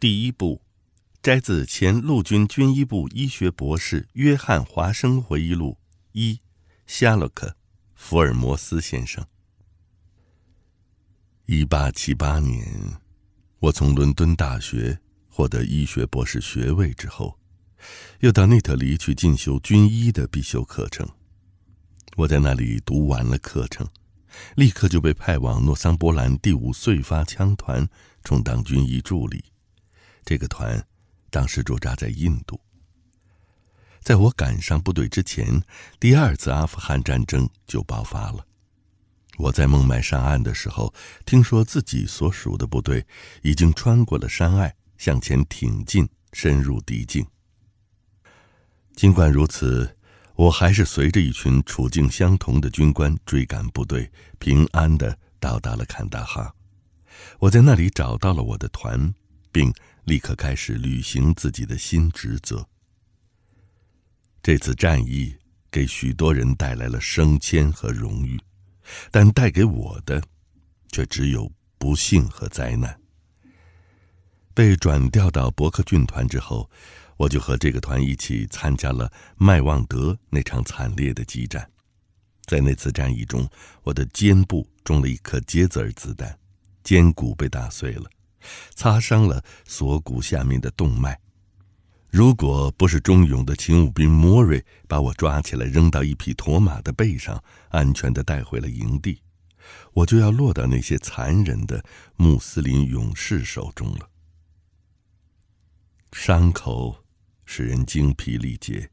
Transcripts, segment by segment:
第一部摘自前陆军军医部医学博士约翰·华生回忆录。一，夏洛克·福尔摩斯先生。一八七八年，我从伦敦大学获得医学博士学位之后，又到内特里去进修军医的必修课程。我在那里读完了课程，立刻就被派往诺桑伯兰第五燧发枪团充当军医助理。这个团当时驻扎在印度。在我赶上部队之前，第二次阿富汗战争就爆发了。我在孟买上岸的时候，听说自己所属的部队已经穿过了山隘，向前挺进，深入敌境。尽管如此，我还是随着一群处境相同的军官追赶部队，平安地到达了坎大哈。我在那里找到了我的团，并。立刻开始履行自己的新职责。这次战役给许多人带来了升迁和荣誉，但带给我的，却只有不幸和灾难。被转调到伯克郡团之后，我就和这个团一起参加了麦旺德那场惨烈的激战。在那次战役中，我的肩部中了一颗杰泽尔子弹，肩骨被打碎了。擦伤了锁骨下面的动脉，如果不是忠勇的勤务兵莫瑞把我抓起来扔到一匹驼马的背上，安全的带回了营地，我就要落到那些残忍的穆斯林勇士手中了。伤口使人精疲力竭，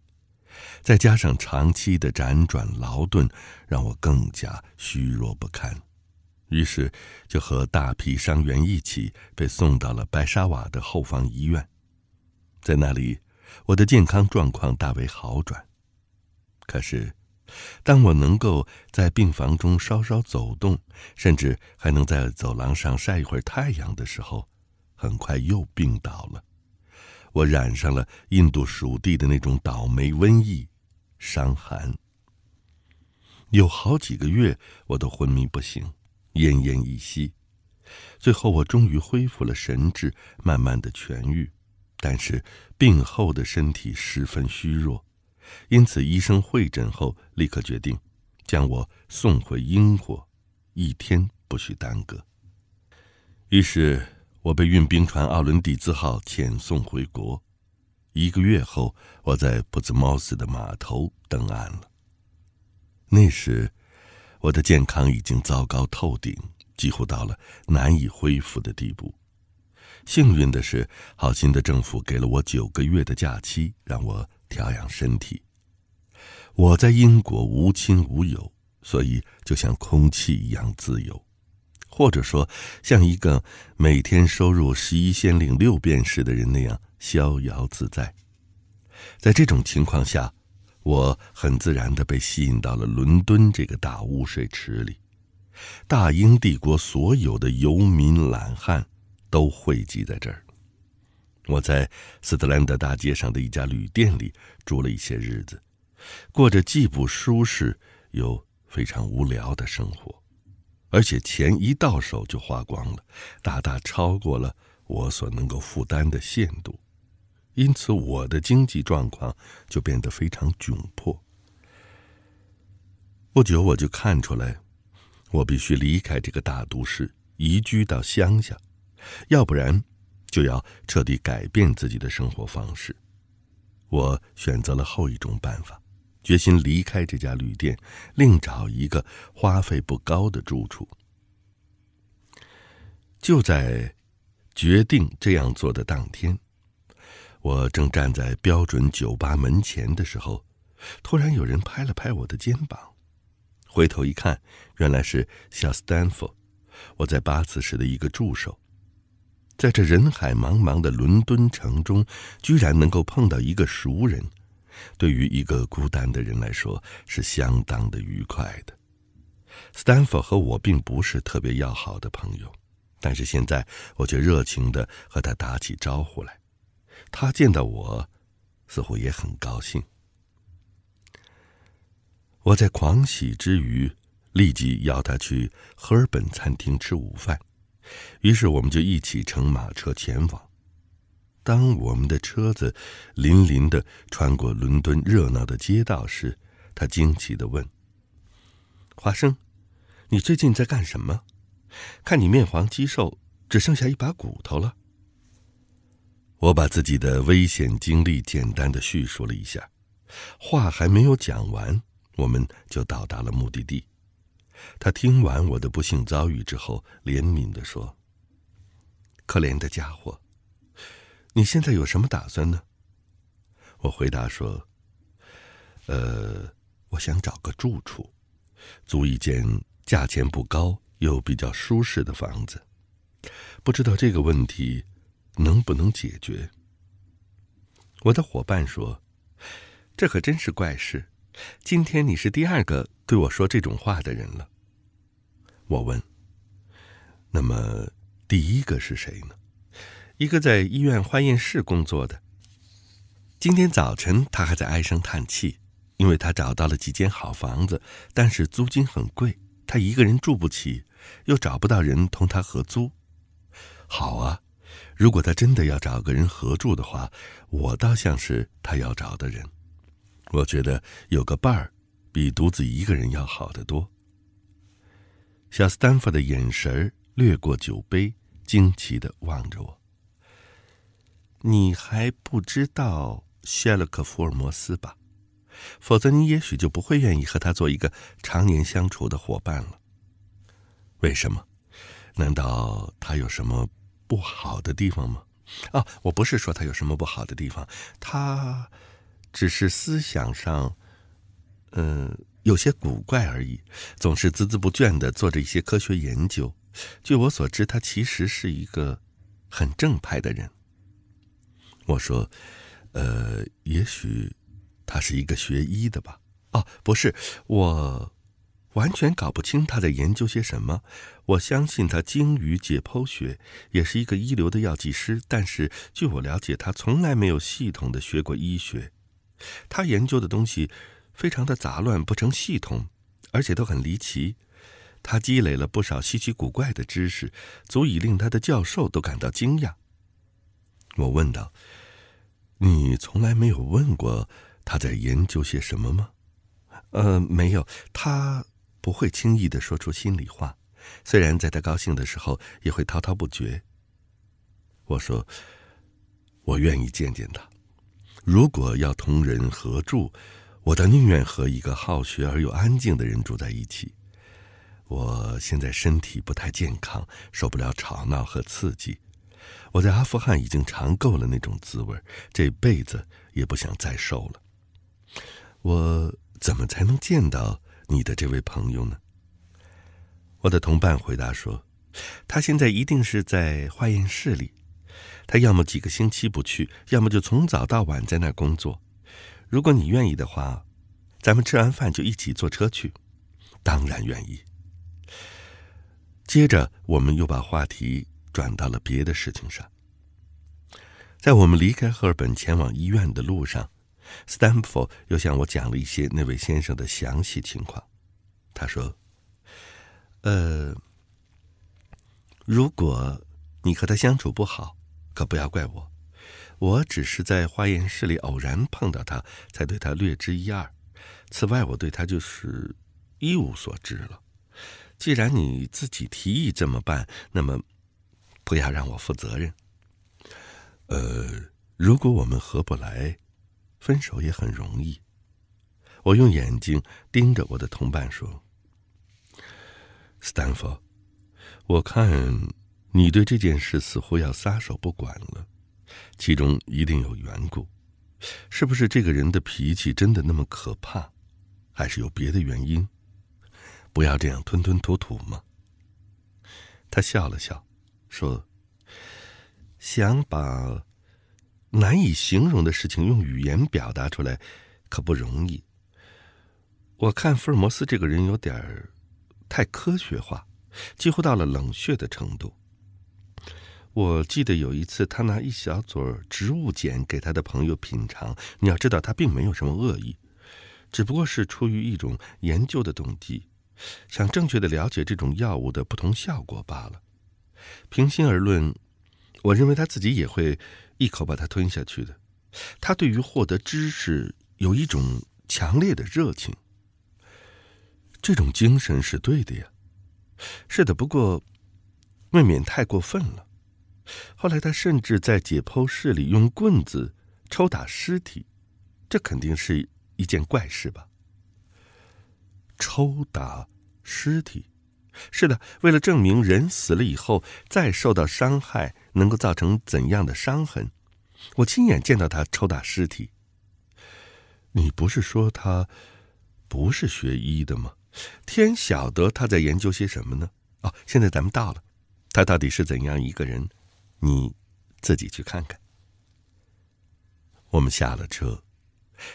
再加上长期的辗转劳顿，让我更加虚弱不堪。于是，就和大批伤员一起被送到了白沙瓦的后方医院，在那里，我的健康状况大为好转。可是，当我能够在病房中稍稍走动，甚至还能在走廊上晒一会儿太阳的时候，很快又病倒了。我染上了印度属地的那种倒霉瘟疫——伤寒。有好几个月，我都昏迷不醒。奄奄一息，最后我终于恢复了神智，慢慢的痊愈，但是病后的身体十分虚弱，因此医生会诊后立刻决定，将我送回英国，一天不许耽搁。于是我被运兵船“奥伦蒂兹号”遣送回国，一个月后，我在布兹茅斯的码头登岸了。那时。我的健康已经糟糕透顶，几乎到了难以恢复的地步。幸运的是，好心的政府给了我九个月的假期，让我调养身体。我在英国无亲无友，所以就像空气一样自由，或者说像一个每天收入十一先令六便士的人那样逍遥自在。在这种情况下，我很自然地被吸引到了伦敦这个大污水池里，大英帝国所有的游民懒汉都汇集在这儿。我在斯特兰德大街上的一家旅店里住了一些日子，过着既不舒适又非常无聊的生活，而且钱一到手就花光了，大大超过了我所能够负担的限度。因此，我的经济状况就变得非常窘迫。不久，我就看出来，我必须离开这个大都市，移居到乡下，要不然，就要彻底改变自己的生活方式。我选择了后一种办法，决心离开这家旅店，另找一个花费不高的住处。就在决定这样做的当天。我正站在标准酒吧门前的时候，突然有人拍了拍我的肩膀。回头一看，原来是小斯坦福，我在巴次时的一个助手。在这人海茫茫的伦敦城中，居然能够碰到一个熟人，对于一个孤单的人来说是相当的愉快的。斯坦福和我并不是特别要好的朋友，但是现在我却热情地和他打起招呼来。他见到我，似乎也很高兴。我在狂喜之余，立即邀他去赫尔本餐厅吃午饭。于是，我们就一起乘马车前往。当我们的车子淋淋的穿过伦敦热闹的街道时，他惊奇的问：“华生，你最近在干什么？看你面黄肌瘦，只剩下一把骨头了。”我把自己的危险经历简单的叙述了一下，话还没有讲完，我们就到达了目的地。他听完我的不幸遭遇之后，怜悯地说：“可怜的家伙，你现在有什么打算呢？”我回答说：“呃，我想找个住处，租一间价钱不高又比较舒适的房子。不知道这个问题。”能不能解决？我的伙伴说：“这可真是怪事。今天你是第二个对我说这种话的人了。”我问：“那么第一个是谁呢？”一个在医院化验室工作的。今天早晨他还在唉声叹气，因为他找到了几间好房子，但是租金很贵，他一个人住不起，又找不到人同他合租。好啊。如果他真的要找个人合住的话，我倒像是他要找的人。我觉得有个伴儿比独自一个人要好得多。小斯丹佛的眼神掠过酒杯，惊奇的望着我：“你还不知道谢洛克·福尔摩斯吧？否则你也许就不会愿意和他做一个常年相处的伙伴了。为什么？难道他有什么？”不好的地方吗？啊，我不是说他有什么不好的地方，他只是思想上，呃，有些古怪而已。总是孜孜不倦的做着一些科学研究。据我所知，他其实是一个很正派的人。我说，呃，也许他是一个学医的吧？啊，不是，我。完全搞不清他在研究些什么。我相信他精于解剖学，也是一个一流的药剂师。但是据我了解，他从来没有系统的学过医学。他研究的东西非常的杂乱，不成系统，而且都很离奇。他积累了不少稀奇古怪的知识，足以令他的教授都感到惊讶。我问道：“你从来没有问过他在研究些什么吗？”“呃，没有，他。”不会轻易的说出心里话，虽然在他高兴的时候也会滔滔不绝。我说：“我愿意见见他。如果要同人合住，我倒宁愿和一个好学而又安静的人住在一起。我现在身体不太健康，受不了吵闹和刺激。我在阿富汗已经尝够了那种滋味，这辈子也不想再受了。我怎么才能见到？”你的这位朋友呢？我的同伴回答说：“他现在一定是在化验室里。他要么几个星期不去，要么就从早到晚在那儿工作。如果你愿意的话，咱们吃完饭就一起坐车去。”当然愿意。接着，我们又把话题转到了别的事情上。在我们离开赫尔本前往医院的路上。Stanford 又向我讲了一些那位先生的详细情况。他说：“呃，如果你和他相处不好，可不要怪我。我只是在化验室里偶然碰到他，才对他略知一二。此外，我对他就是一无所知了。既然你自己提议这么办，那么不要让我负责任。呃，如果我们合不来……”分手也很容易，我用眼睛盯着我的同伴说：“斯坦福，我看你对这件事似乎要撒手不管了，其中一定有缘故。是不是这个人的脾气真的那么可怕，还是有别的原因？不要这样吞吞吐吐吗？”他笑了笑，说：“想把。”难以形容的事情，用语言表达出来可不容易。我看福尔摩斯这个人有点儿太科学化，几乎到了冷血的程度。我记得有一次，他拿一小撮植物碱给他的朋友品尝。你要知道，他并没有什么恶意，只不过是出于一种研究的动机，想正确的了解这种药物的不同效果罢了。平心而论，我认为他自己也会。一口把它吞下去的，他对于获得知识有一种强烈的热情。这种精神是对的呀，是的，不过未免太过分了。后来他甚至在解剖室里用棍子抽打尸体，这肯定是一件怪事吧？抽打尸体。是的，为了证明人死了以后再受到伤害能够造成怎样的伤痕，我亲眼见到他抽打尸体。你不是说他不是学医的吗？天晓得他在研究些什么呢？哦，现在咱们到了，他到底是怎样一个人？你自己去看看。我们下了车，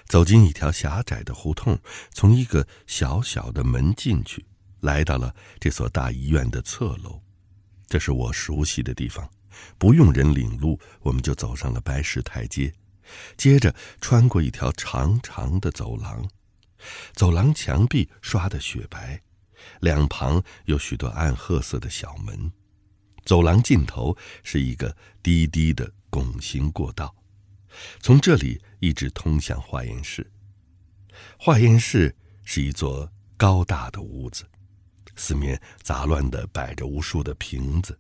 走进一条狭窄的胡同，从一个小小的门进去。来到了这所大医院的侧楼，这是我熟悉的地方，不用人领路，我们就走上了白石台阶，接着穿过一条长长的走廊，走廊墙壁刷的雪白，两旁有许多暗褐色的小门，走廊尽头是一个低低的拱形过道，从这里一直通向化验室。化验室是一座高大的屋子。四面杂乱的摆着无数的瓶子，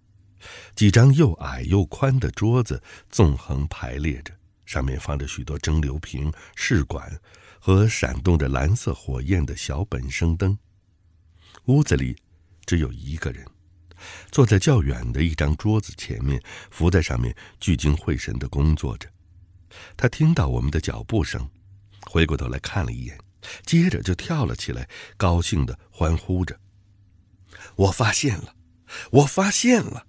几张又矮又宽的桌子纵横排列着，上面放着许多蒸馏瓶、试管和闪动着蓝色火焰的小本生灯。屋子里只有一个人，坐在较远的一张桌子前面，伏在上面聚精会神地工作着。他听到我们的脚步声，回过头来看了一眼，接着就跳了起来，高兴地欢呼着。我发现了，我发现了！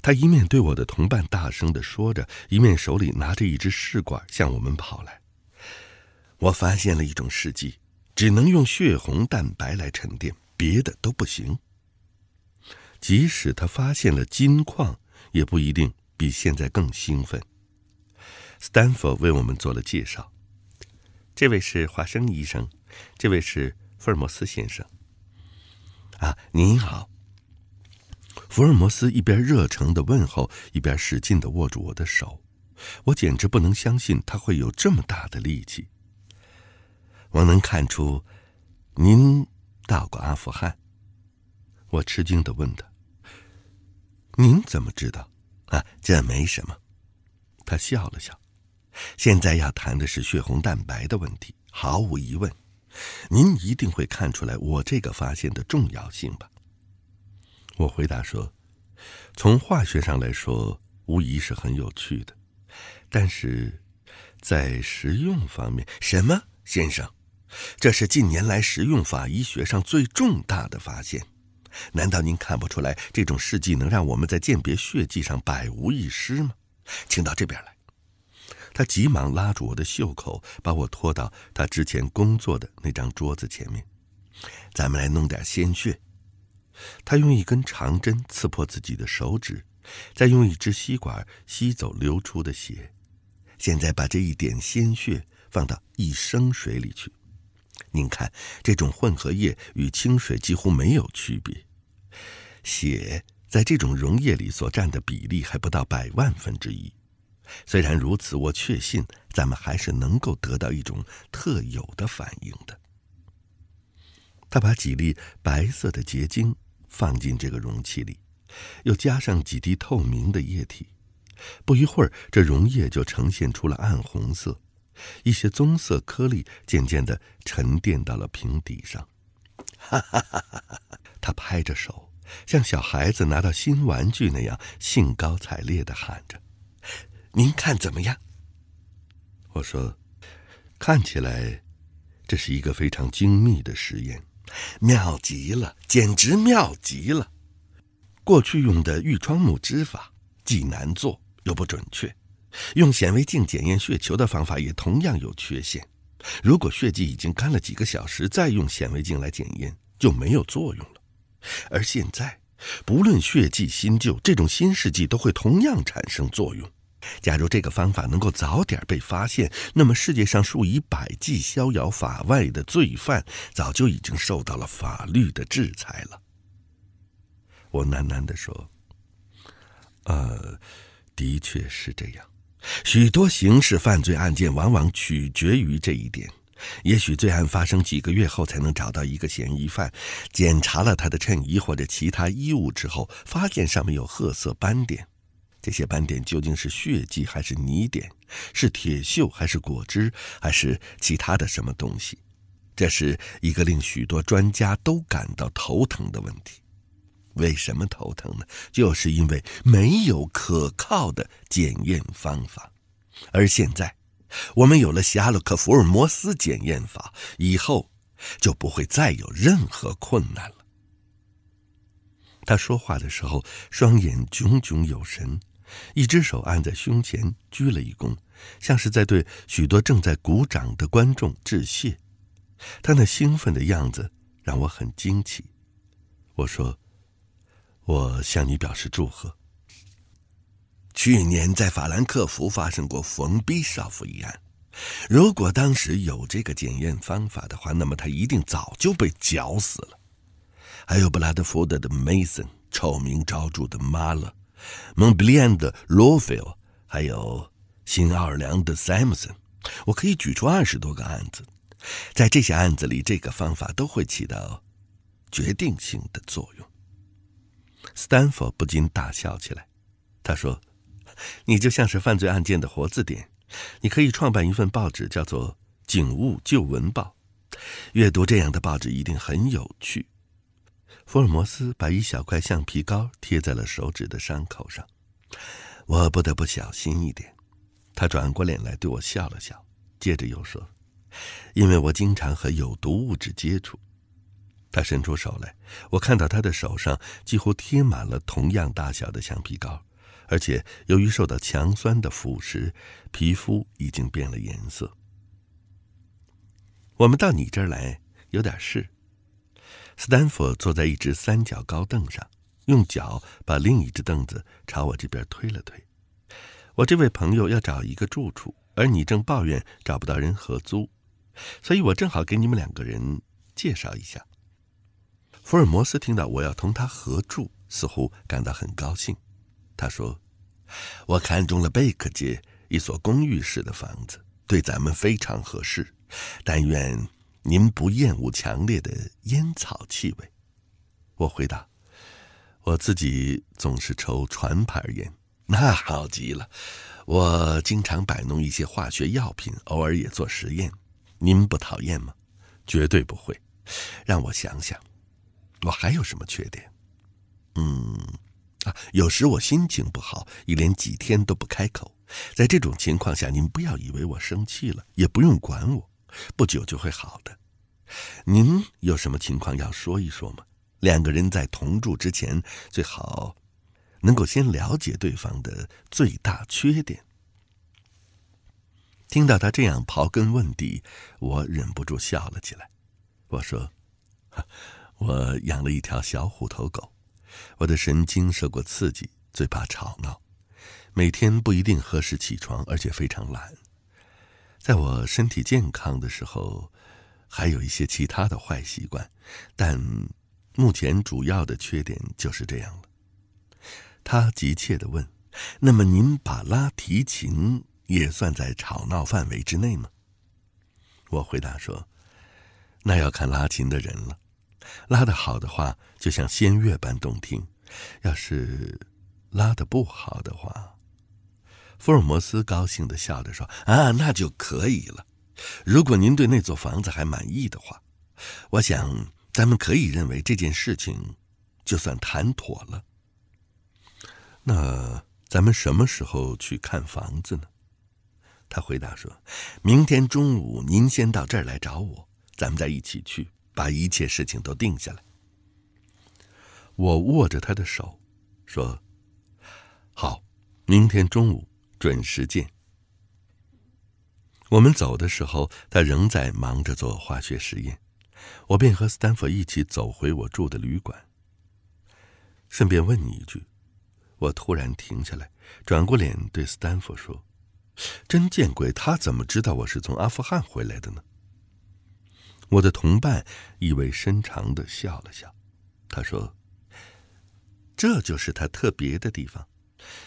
他一面对我的同伴大声的说着，一面手里拿着一支试管向我们跑来。我发现了一种试剂，只能用血红蛋白来沉淀，别的都不行。即使他发现了金矿，也不一定比现在更兴奋。Stanford 为我们做了介绍，这位是华生医生，这位是福尔摩斯先生。啊，您好。福尔摩斯一边热诚的问候，一边使劲的握住我的手，我简直不能相信他会有这么大的力气。我能看出，您到过阿富汗。我吃惊的问他：“您怎么知道？”啊，这没什么。他笑了笑。现在要谈的是血红蛋白的问题，毫无疑问。您一定会看出来我这个发现的重要性吧。我回答说，从化学上来说，无疑是很有趣的，但是，在实用方面，什么先生，这是近年来实用法医学上最重大的发现。难道您看不出来这种试剂能让我们在鉴别血迹上百无一失吗？请到这边来。他急忙拉住我的袖口，把我拖到他之前工作的那张桌子前面。咱们来弄点鲜血。他用一根长针刺破自己的手指，再用一支吸管吸走流出的血。现在把这一点鲜血放到一升水里去。您看，这种混合液与清水几乎没有区别。血在这种溶液里所占的比例还不到百万分之一。虽然如此，我确信咱们还是能够得到一种特有的反应的。他把几粒白色的结晶放进这个容器里，又加上几滴透明的液体，不一会儿，这溶液就呈现出了暗红色，一些棕色颗粒渐渐的沉淀到了瓶底上。哈哈哈哈哈！他拍着手，像小孩子拿到新玩具那样兴高采烈的喊着。您看怎么样？我说，看起来这是一个非常精密的实验，妙极了，简直妙极了。过去用的玉窗木织法既难做又不准确，用显微镜检验血球的方法也同样有缺陷。如果血迹已经干了几个小时，再用显微镜来检验就没有作用了。而现在，不论血迹新旧，这种新试剂都会同样产生作用。假如这个方法能够早点被发现，那么世界上数以百计逍遥法外的罪犯早就已经受到了法律的制裁了。我喃喃地说：“呃，的确是这样。许多刑事犯罪案件往往取决于这一点。也许罪案发生几个月后才能找到一个嫌疑犯，检查了他的衬衣或者其他衣物之后，发现上面有褐色斑点。”这些斑点究竟是血迹还是泥点，是铁锈还是果汁，还是其他的什么东西？这是一个令许多专家都感到头疼的问题。为什么头疼呢？就是因为没有可靠的检验方法。而现在，我们有了夏洛克·福尔摩斯检验法以后，就不会再有任何困难了。他说话的时候，双眼炯炯有神。一只手按在胸前，鞠了一躬，像是在对许多正在鼓掌的观众致谢。他那兴奋的样子让我很惊奇。我说：“我向你表示祝贺。去年在法兰克福发生过冯·毕少夫一案，如果当时有这个检验方法的话，那么他一定早就被绞死了。还有布拉德福德的 Mason，臭名昭著的马勒。”蒙彼利安的罗菲尔，还有新奥尔良的塞姆森，我可以举出二十多个案子，在这些案子里，这个方法都会起到决定性的作用。斯坦福不禁大笑起来，他说：“你就像是犯罪案件的活字典，你可以创办一份报纸，叫做《警务旧闻报》，阅读这样的报纸一定很有趣。”福尔摩斯把一小块橡皮膏贴在了手指的伤口上。我不得不小心一点。他转过脸来对我笑了笑，接着又说：“因为我经常和有毒物质接触。”他伸出手来，我看到他的手上几乎贴满了同样大小的橡皮膏，而且由于受到强酸的腐蚀，皮肤已经变了颜色。我们到你这儿来有点事。斯坦福坐在一只三角高凳上，用脚把另一只凳子朝我这边推了推。我这位朋友要找一个住处，而你正抱怨找不到人合租，所以我正好给你们两个人介绍一下。福尔摩斯听到我要同他合住，似乎感到很高兴。他说：“我看中了贝克街一所公寓式的房子，对咱们非常合适。但愿。”您不厌恶强烈的烟草气味？我回答：“我自己总是抽船牌烟，那好极了。”我经常摆弄一些化学药品，偶尔也做实验。您不讨厌吗？绝对不会。让我想想，我还有什么缺点？嗯，啊，有时我心情不好，一连几天都不开口。在这种情况下，您不要以为我生气了，也不用管我。不久就会好的。您有什么情况要说一说吗？两个人在同住之前，最好能够先了解对方的最大缺点。听到他这样刨根问底，我忍不住笑了起来。我说：“我养了一条小虎头狗，我的神经受过刺激，最怕吵闹，每天不一定何时起床，而且非常懒。”在我身体健康的时候，还有一些其他的坏习惯，但目前主要的缺点就是这样了。他急切地问：“那么您把拉提琴也算在吵闹范围之内吗？”我回答说：“那要看拉琴的人了。拉得好的话，就像仙乐般动听；要是拉得不好的话，”福尔摩斯高兴地笑着说：“啊，那就可以了。如果您对那座房子还满意的话，我想咱们可以认为这件事情就算谈妥了。那咱们什么时候去看房子呢？”他回答说：“明天中午，您先到这儿来找我，咱们再一起去，把一切事情都定下来。”我握着他的手，说：“好，明天中午。”准时见。我们走的时候，他仍在忙着做化学实验。我便和斯坦福一起走回我住的旅馆。顺便问你一句，我突然停下来，转过脸对斯坦福说：“真见鬼，他怎么知道我是从阿富汗回来的呢？”我的同伴意味深长的笑了笑，他说：“这就是他特别的地方。”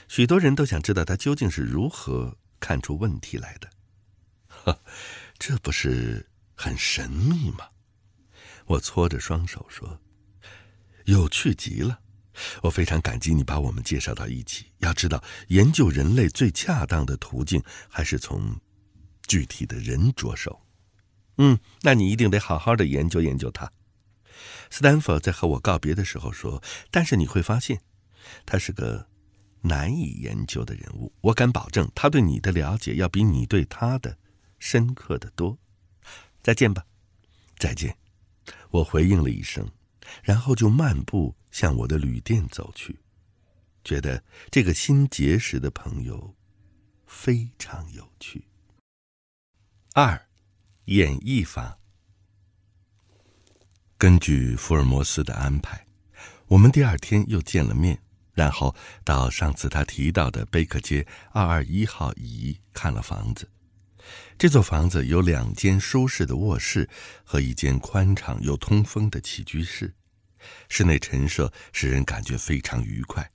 许多人都想知道他究竟是如何看出问题来的，呵，这不是很神秘吗？我搓着双手说：“有趣极了，我非常感激你把我们介绍到一起。要知道，研究人类最恰当的途径还是从具体的人着手。”嗯，那你一定得好好的研究研究他。斯坦福在和我告别的时候说：“但是你会发现，他是个……”难以研究的人物，我敢保证，他对你的了解要比你对他的深刻的多。再见吧，再见。我回应了一声，然后就漫步向我的旅店走去，觉得这个新结识的朋友非常有趣。二，演绎法。根据福尔摩斯的安排，我们第二天又见了面。然后到上次他提到的贝克街二二一号乙看了房子。这座房子有两间舒适的卧室和一间宽敞又通风的起居室，室内陈设使人感觉非常愉快。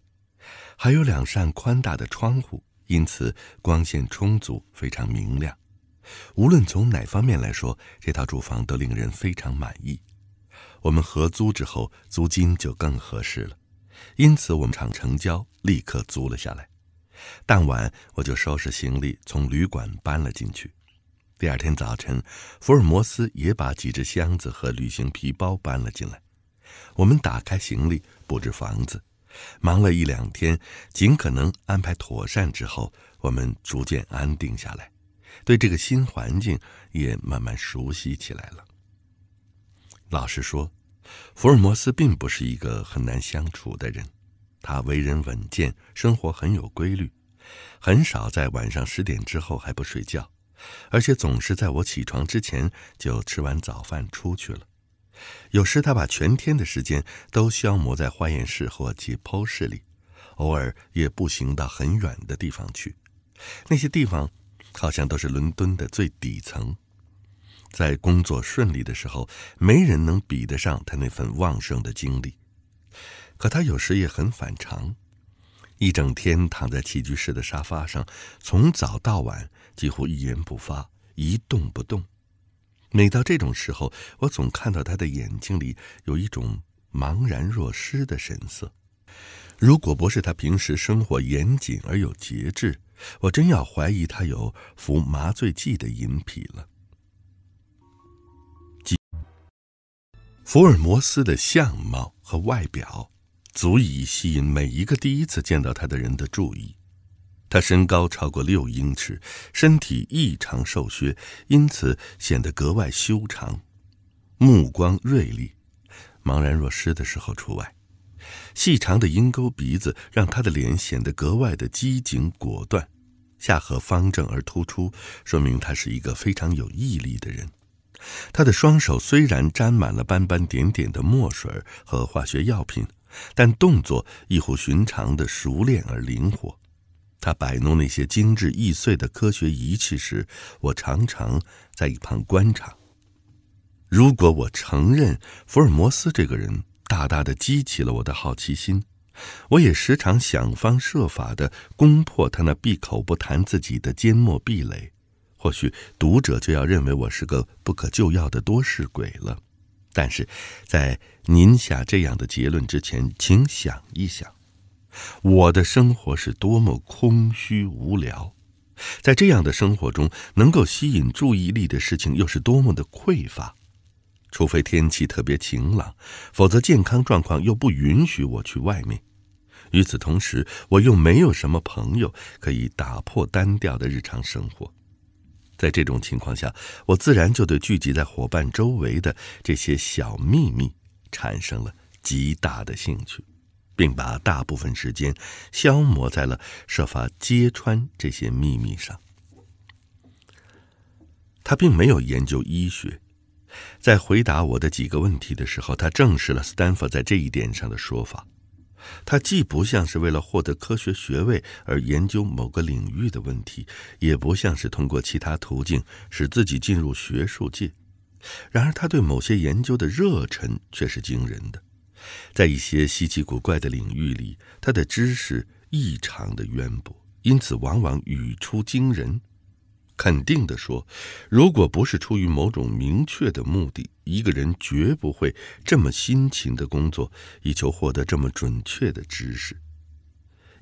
还有两扇宽大的窗户，因此光线充足，非常明亮。无论从哪方面来说，这套住房都令人非常满意。我们合租之后，租金就更合适了。因此，我们厂成交，立刻租了下来。当晚，我就收拾行李从旅馆搬了进去。第二天早晨，福尔摩斯也把几只箱子和旅行皮包搬了进来。我们打开行李，布置房子，忙了一两天，尽可能安排妥善之后，我们逐渐安定下来，对这个新环境也慢慢熟悉起来了。老实说。福尔摩斯并不是一个很难相处的人，他为人稳健，生活很有规律，很少在晚上十点之后还不睡觉，而且总是在我起床之前就吃完早饭出去了。有时他把全天的时间都消磨在化验室或解剖室里，偶尔也步行到很远的地方去。那些地方好像都是伦敦的最底层。在工作顺利的时候，没人能比得上他那份旺盛的精力。可他有时也很反常，一整天躺在起居室的沙发上，从早到晚几乎一言不发，一动不动。每到这种时候，我总看到他的眼睛里有一种茫然若失的神色。如果不是他平时生活严谨而有节制，我真要怀疑他有服麻醉剂的瘾癖了。福尔摩斯的相貌和外表，足以吸引每一个第一次见到他的人的注意。他身高超过六英尺，身体异常瘦削，因此显得格外修长。目光锐利，茫然若失的时候除外。细长的鹰钩鼻子让他的脸显得格外的机警果断。下颌方正而突出，说明他是一个非常有毅力的人。他的双手虽然沾满了斑斑点点的墨水和化学药品，但动作异乎寻常的熟练而灵活。他摆弄那些精致易碎的科学仪器时，我常常在一旁观察。如果我承认福尔摩斯这个人大大的激起了我的好奇心，我也时常想方设法的攻破他那闭口不谈自己的缄默壁垒。或许读者就要认为我是个不可救药的多事鬼了，但是，在您下这样的结论之前，请想一想，我的生活是多么空虚无聊，在这样的生活中，能够吸引注意力的事情又是多么的匮乏。除非天气特别晴朗，否则健康状况又不允许我去外面。与此同时，我又没有什么朋友可以打破单调的日常生活。在这种情况下，我自然就对聚集在伙伴周围的这些小秘密产生了极大的兴趣，并把大部分时间消磨在了设法揭穿这些秘密上。他并没有研究医学，在回答我的几个问题的时候，他证实了斯坦福在这一点上的说法。他既不像是为了获得科学学位而研究某个领域的问题，也不像是通过其他途径使自己进入学术界。然而，他对某些研究的热忱却是惊人的。在一些稀奇古怪的领域里，他的知识异常的渊博，因此往往语出惊人。肯定的说，如果不是出于某种明确的目的，一个人绝不会这么辛勤的工作，以求获得这么准确的知识。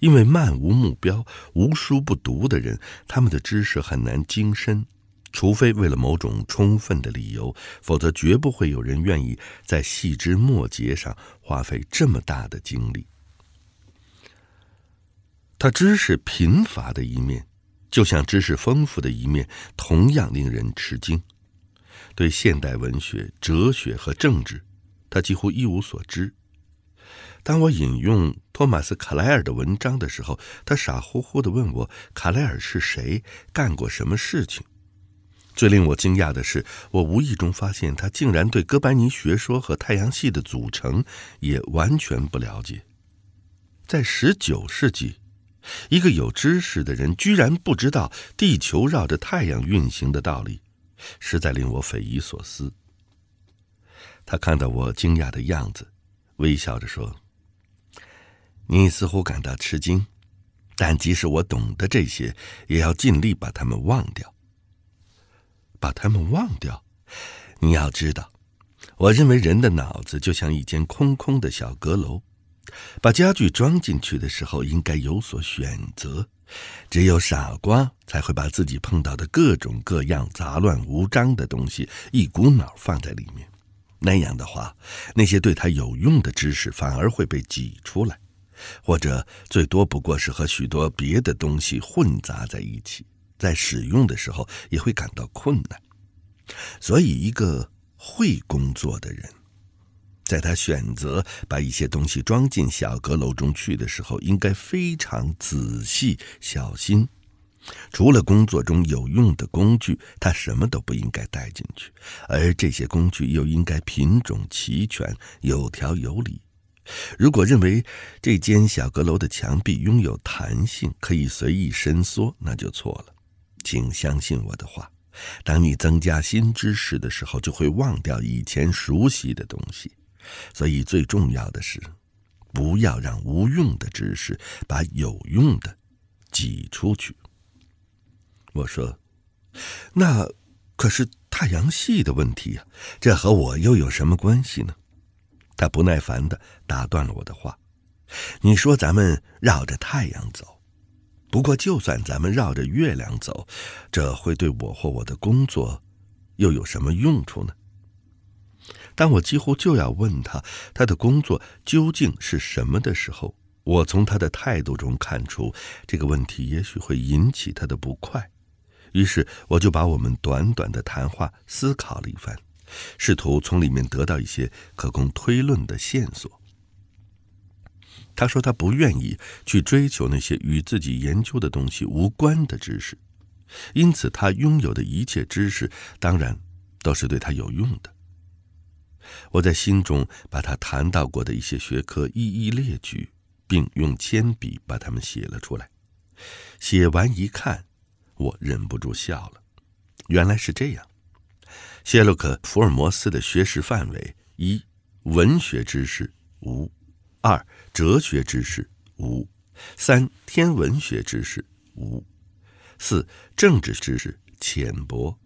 因为漫无目标、无书不读的人，他们的知识很难精深。除非为了某种充分的理由，否则绝不会有人愿意在细枝末节上花费这么大的精力。他知识贫乏的一面。就像知识丰富的一面同样令人吃惊，对现代文学、哲学和政治，他几乎一无所知。当我引用托马斯·卡莱尔的文章的时候，他傻乎乎地问我卡莱尔是谁，干过什么事情。最令我惊讶的是，我无意中发现他竟然对哥白尼学说和太阳系的组成也完全不了解。在19世纪。一个有知识的人居然不知道地球绕着太阳运行的道理，实在令我匪夷所思。他看到我惊讶的样子，微笑着说：“你似乎感到吃惊，但即使我懂得这些，也要尽力把它们忘掉。把它们忘掉。你要知道，我认为人的脑子就像一间空空的小阁楼。”把家具装进去的时候，应该有所选择。只有傻瓜才会把自己碰到的各种各样杂乱无章的东西一股脑放在里面。那样的话，那些对他有用的知识反而会被挤出来，或者最多不过是和许多别的东西混杂在一起，在使用的时候也会感到困难。所以，一个会工作的人。在他选择把一些东西装进小阁楼中去的时候，应该非常仔细小心。除了工作中有用的工具，他什么都不应该带进去。而这些工具又应该品种齐全、有条有理。如果认为这间小阁楼的墙壁拥有弹性，可以随意伸缩，那就错了。请相信我的话，当你增加新知识的时候，就会忘掉以前熟悉的东西。所以最重要的是，不要让无用的知识把有用的挤出去。我说：“那可是太阳系的问题呀，这和我又有什么关系呢？”他不耐烦地打断了我的话：“你说咱们绕着太阳走，不过就算咱们绕着月亮走，这会对我或我的工作又有什么用处呢？”当我几乎就要问他他的工作究竟是什么的时候，我从他的态度中看出这个问题也许会引起他的不快，于是我就把我们短短的谈话思考了一番，试图从里面得到一些可供推论的线索。他说他不愿意去追求那些与自己研究的东西无关的知识，因此他拥有的一切知识当然都是对他有用的。我在心中把他谈到过的一些学科一一列举，并用铅笔把它们写了出来。写完一看，我忍不住笑了。原来是这样。谢洛克·福尔摩斯的学识范围：一、文学知识无；二、哲学知识无；三天文学知识无；四、政治知识浅薄；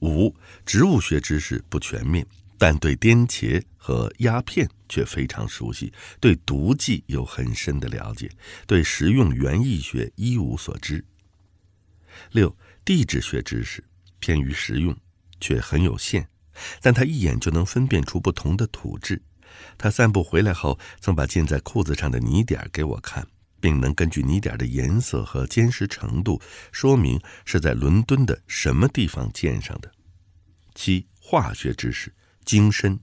五、植物学知识不全面。但对颠茄和鸦片却非常熟悉，对毒剂有很深的了解，对食用园艺学一无所知。六，地质学知识偏于实用，却很有限。但他一眼就能分辨出不同的土质。他散步回来后，曾把溅在裤子上的泥点给我看，并能根据泥点的颜色和坚实程度，说明是在伦敦的什么地方溅上的。七，化学知识。精深，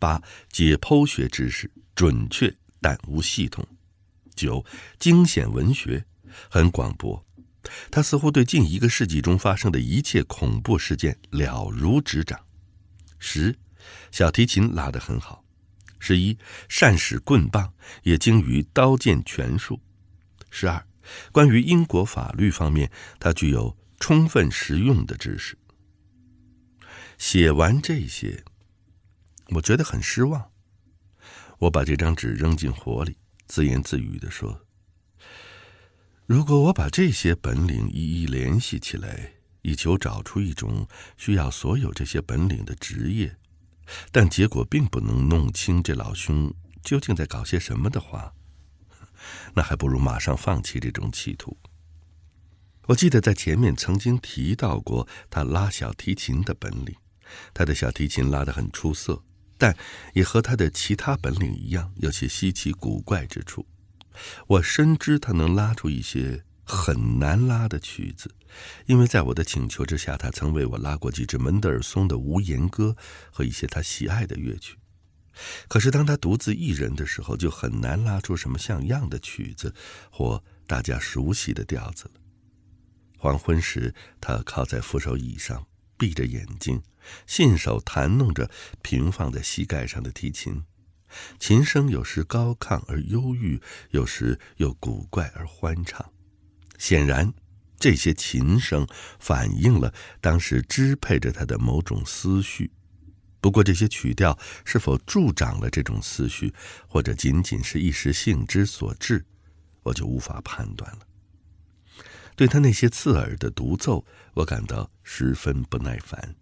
八解剖学知识准确但无系统，九惊险文学很广博，他似乎对近一个世纪中发生的一切恐怖事件了如指掌。十，小提琴拉得很好。十一善使棍棒，也精于刀剑拳术。十二，关于英国法律方面，他具有充分实用的知识。写完这些。我觉得很失望，我把这张纸扔进火里，自言自语的说：“如果我把这些本领一一联系起来，以求找出一种需要所有这些本领的职业，但结果并不能弄清这老兄究竟在搞些什么的话，那还不如马上放弃这种企图。”我记得在前面曾经提到过他拉小提琴的本领，他的小提琴拉得很出色。但也和他的其他本领一样，有些稀奇古怪之处。我深知他能拉出一些很难拉的曲子，因为在我的请求之下，他曾为我拉过几支门德尔松的《无言歌》和一些他喜爱的乐曲。可是当他独自一人的时候，就很难拉出什么像样的曲子或大家熟悉的调子了。黄昏时，他靠在扶手椅上，闭着眼睛。信手弹弄着平放在膝盖上的提琴，琴声有时高亢而忧郁，有时又古怪而欢畅。显然，这些琴声反映了当时支配着他的某种思绪。不过，这些曲调是否助长了这种思绪，或者仅仅是一时兴之所至，我就无法判断了。对他那些刺耳的独奏，我感到十分不耐烦。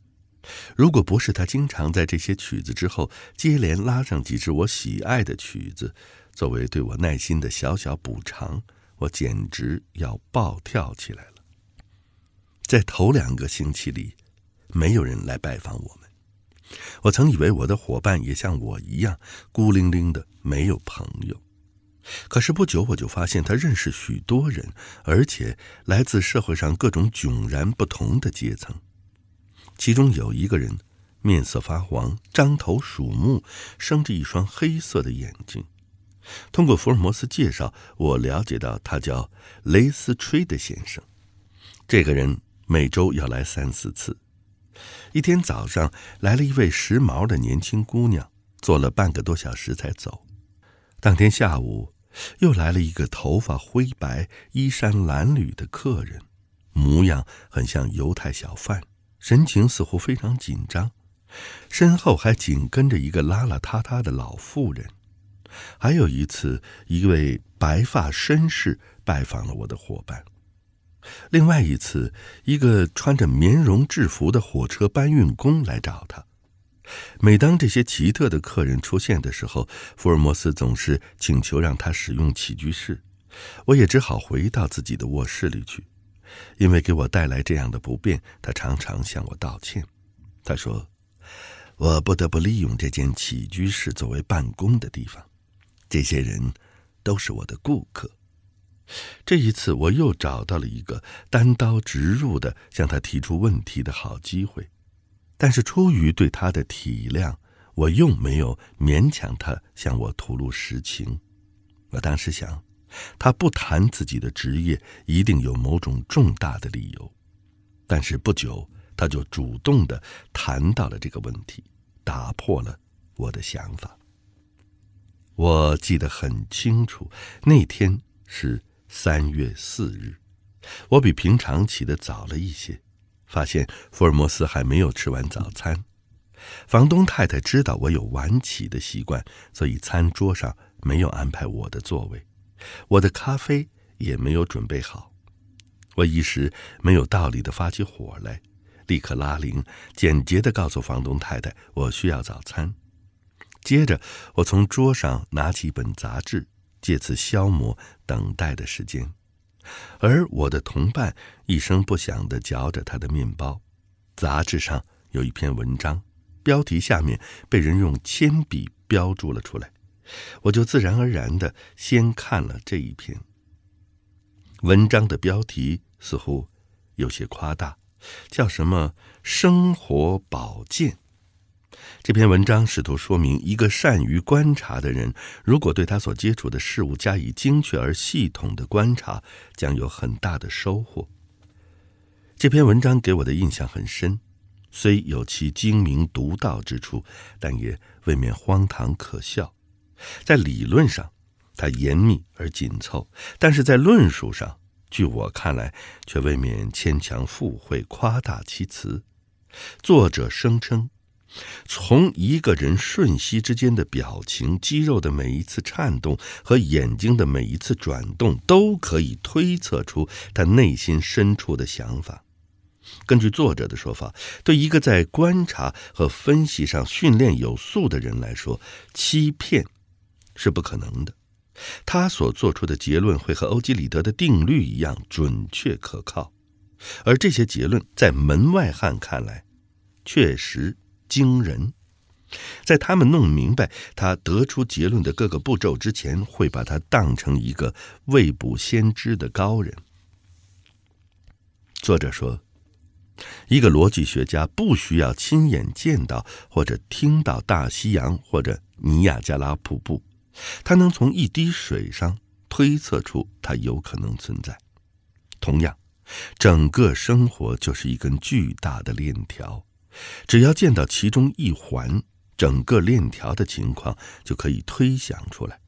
如果不是他经常在这些曲子之后接连拉上几支我喜爱的曲子，作为对我耐心的小小补偿，我简直要暴跳起来了。在头两个星期里，没有人来拜访我们。我曾以为我的伙伴也像我一样孤零零的，没有朋友。可是不久我就发现他认识许多人，而且来自社会上各种迥然不同的阶层。其中有一个人，面色发黄，张头鼠目，生着一双黑色的眼睛。通过福尔摩斯介绍，我了解到他叫雷斯吹的先生。这个人每周要来三四次。一天早上来了一位时髦的年轻姑娘，坐了半个多小时才走。当天下午，又来了一个头发灰白、衣衫褴褛的客人，模样很像犹太小贩。神情似乎非常紧张，身后还紧跟着一个邋邋遢遢的老妇人。还有一次，一位白发绅士拜访了我的伙伴；另外一次，一个穿着棉绒制服的火车搬运工来找他。每当这些奇特的客人出现的时候，福尔摩斯总是请求让他使用起居室，我也只好回到自己的卧室里去。因为给我带来这样的不便，他常常向我道歉。他说：“我不得不利用这间起居室作为办公的地方。这些人都是我的顾客。”这一次，我又找到了一个单刀直入的向他提出问题的好机会。但是出于对他的体谅，我又没有勉强他向我吐露实情。我当时想。他不谈自己的职业，一定有某种重大的理由。但是不久，他就主动的谈到了这个问题，打破了我的想法。我记得很清楚，那天是三月四日。我比平常起得早了一些，发现福尔摩斯还没有吃完早餐。房东太太知道我有晚起的习惯，所以餐桌上没有安排我的座位。我的咖啡也没有准备好，我一时没有道理的发起火来，立刻拉铃，简洁的告诉房东太太我需要早餐。接着，我从桌上拿起一本杂志，借此消磨等待的时间，而我的同伴一声不响地嚼着他的面包。杂志上有一篇文章，标题下面被人用铅笔标注了出来。我就自然而然的先看了这一篇。文章的标题似乎有些夸大，叫什么“生活保健”。这篇文章试图说明，一个善于观察的人，如果对他所接触的事物加以精确而系统的观察，将有很大的收获。这篇文章给我的印象很深，虽有其精明独到之处，但也未免荒唐可笑。在理论上，它严密而紧凑；但是在论述上，据我看来，却未免牵强附会、夸大其词。作者声称，从一个人瞬息之间的表情、肌肉的每一次颤动和眼睛的每一次转动，都可以推测出他内心深处的想法。根据作者的说法，对一个在观察和分析上训练有素的人来说，欺骗。是不可能的。他所做出的结论会和欧几里得的定律一样准确可靠，而这些结论在门外汉看来确实惊人。在他们弄明白他得出结论的各个步骤之前，会把他当成一个未卜先知的高人。作者说，一个逻辑学家不需要亲眼见到或者听到大西洋或者尼亚加拉瀑布。他能从一滴水上推测出它有可能存在。同样，整个生活就是一根巨大的链条，只要见到其中一环，整个链条的情况就可以推想出来。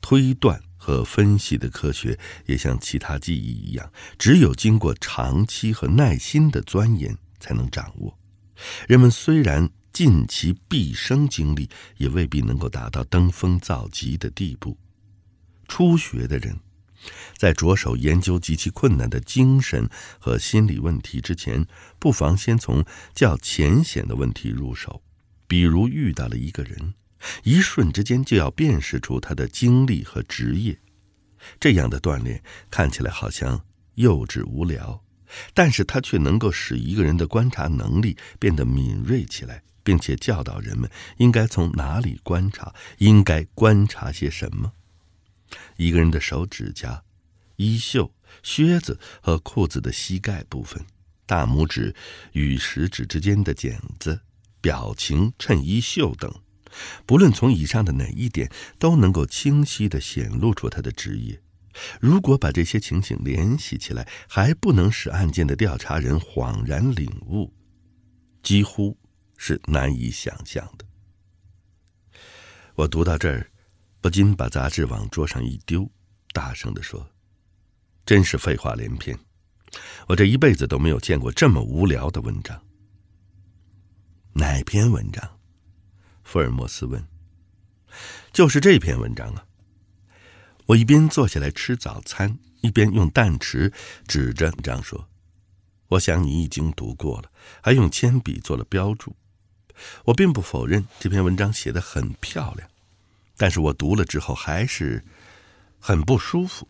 推断和分析的科学也像其他技艺一样，只有经过长期和耐心的钻研才能掌握。人们虽然……尽其毕生精力，也未必能够达到登峰造极的地步。初学的人，在着手研究极其困难的精神和心理问题之前，不妨先从较浅显的问题入手，比如遇到了一个人，一瞬之间就要辨识出他的经历和职业。这样的锻炼看起来好像幼稚无聊，但是他却能够使一个人的观察能力变得敏锐起来。并且教导人们应该从哪里观察，应该观察些什么。一个人的手指甲、衣袖、靴子和裤子的膝盖部分、大拇指与食指之间的茧子、表情、衬衣袖等，不论从以上的哪一点，都能够清晰的显露出他的职业。如果把这些情景联系起来，还不能使案件的调查人恍然领悟，几乎。是难以想象的。我读到这儿，不禁把杂志往桌上一丢，大声的说：“真是废话连篇！我这一辈子都没有见过这么无聊的文章。”哪篇文章？福尔摩斯问。“就是这篇文章啊！”我一边坐下来吃早餐，一边用蛋池指着文章说：“我想你已经读过了，还用铅笔做了标注。”我并不否认这篇文章写得很漂亮，但是我读了之后还是很不舒服。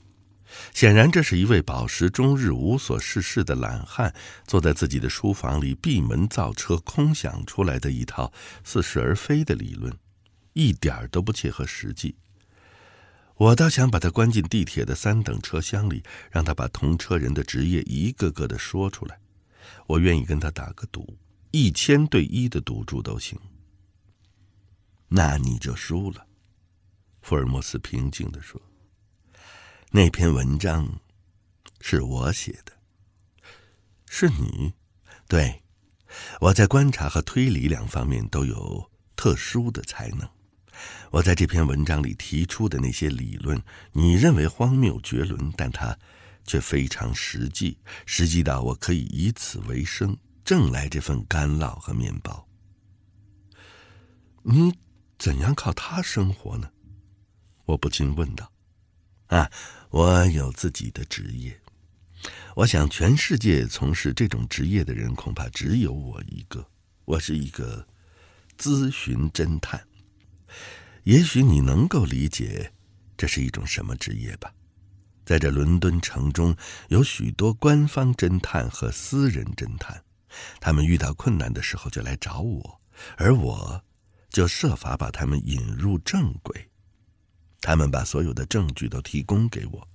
显然，这是一位饱食终日、无所事事的懒汉，坐在自己的书房里闭门造车，空想出来的一套似是而非的理论，一点儿都不切合实际。我倒想把他关进地铁的三等车厢里，让他把同车人的职业一个个的说出来。我愿意跟他打个赌。一千对一的赌注都行，那你就输了。”福尔摩斯平静的说，“那篇文章是我写的，是你？对，我在观察和推理两方面都有特殊的才能。我在这篇文章里提出的那些理论，你认为荒谬绝伦，但它却非常实际，实际到我可以以此为生。”挣来这份干酪和面包，你怎样靠他生活呢？我不禁问道。啊，我有自己的职业。我想，全世界从事这种职业的人恐怕只有我一个。我是一个咨询侦探。也许你能够理解这是一种什么职业吧。在这伦敦城中，有许多官方侦探和私人侦探。他们遇到困难的时候就来找我，而我，就设法把他们引入正轨。他们把所有的证据都提供给我，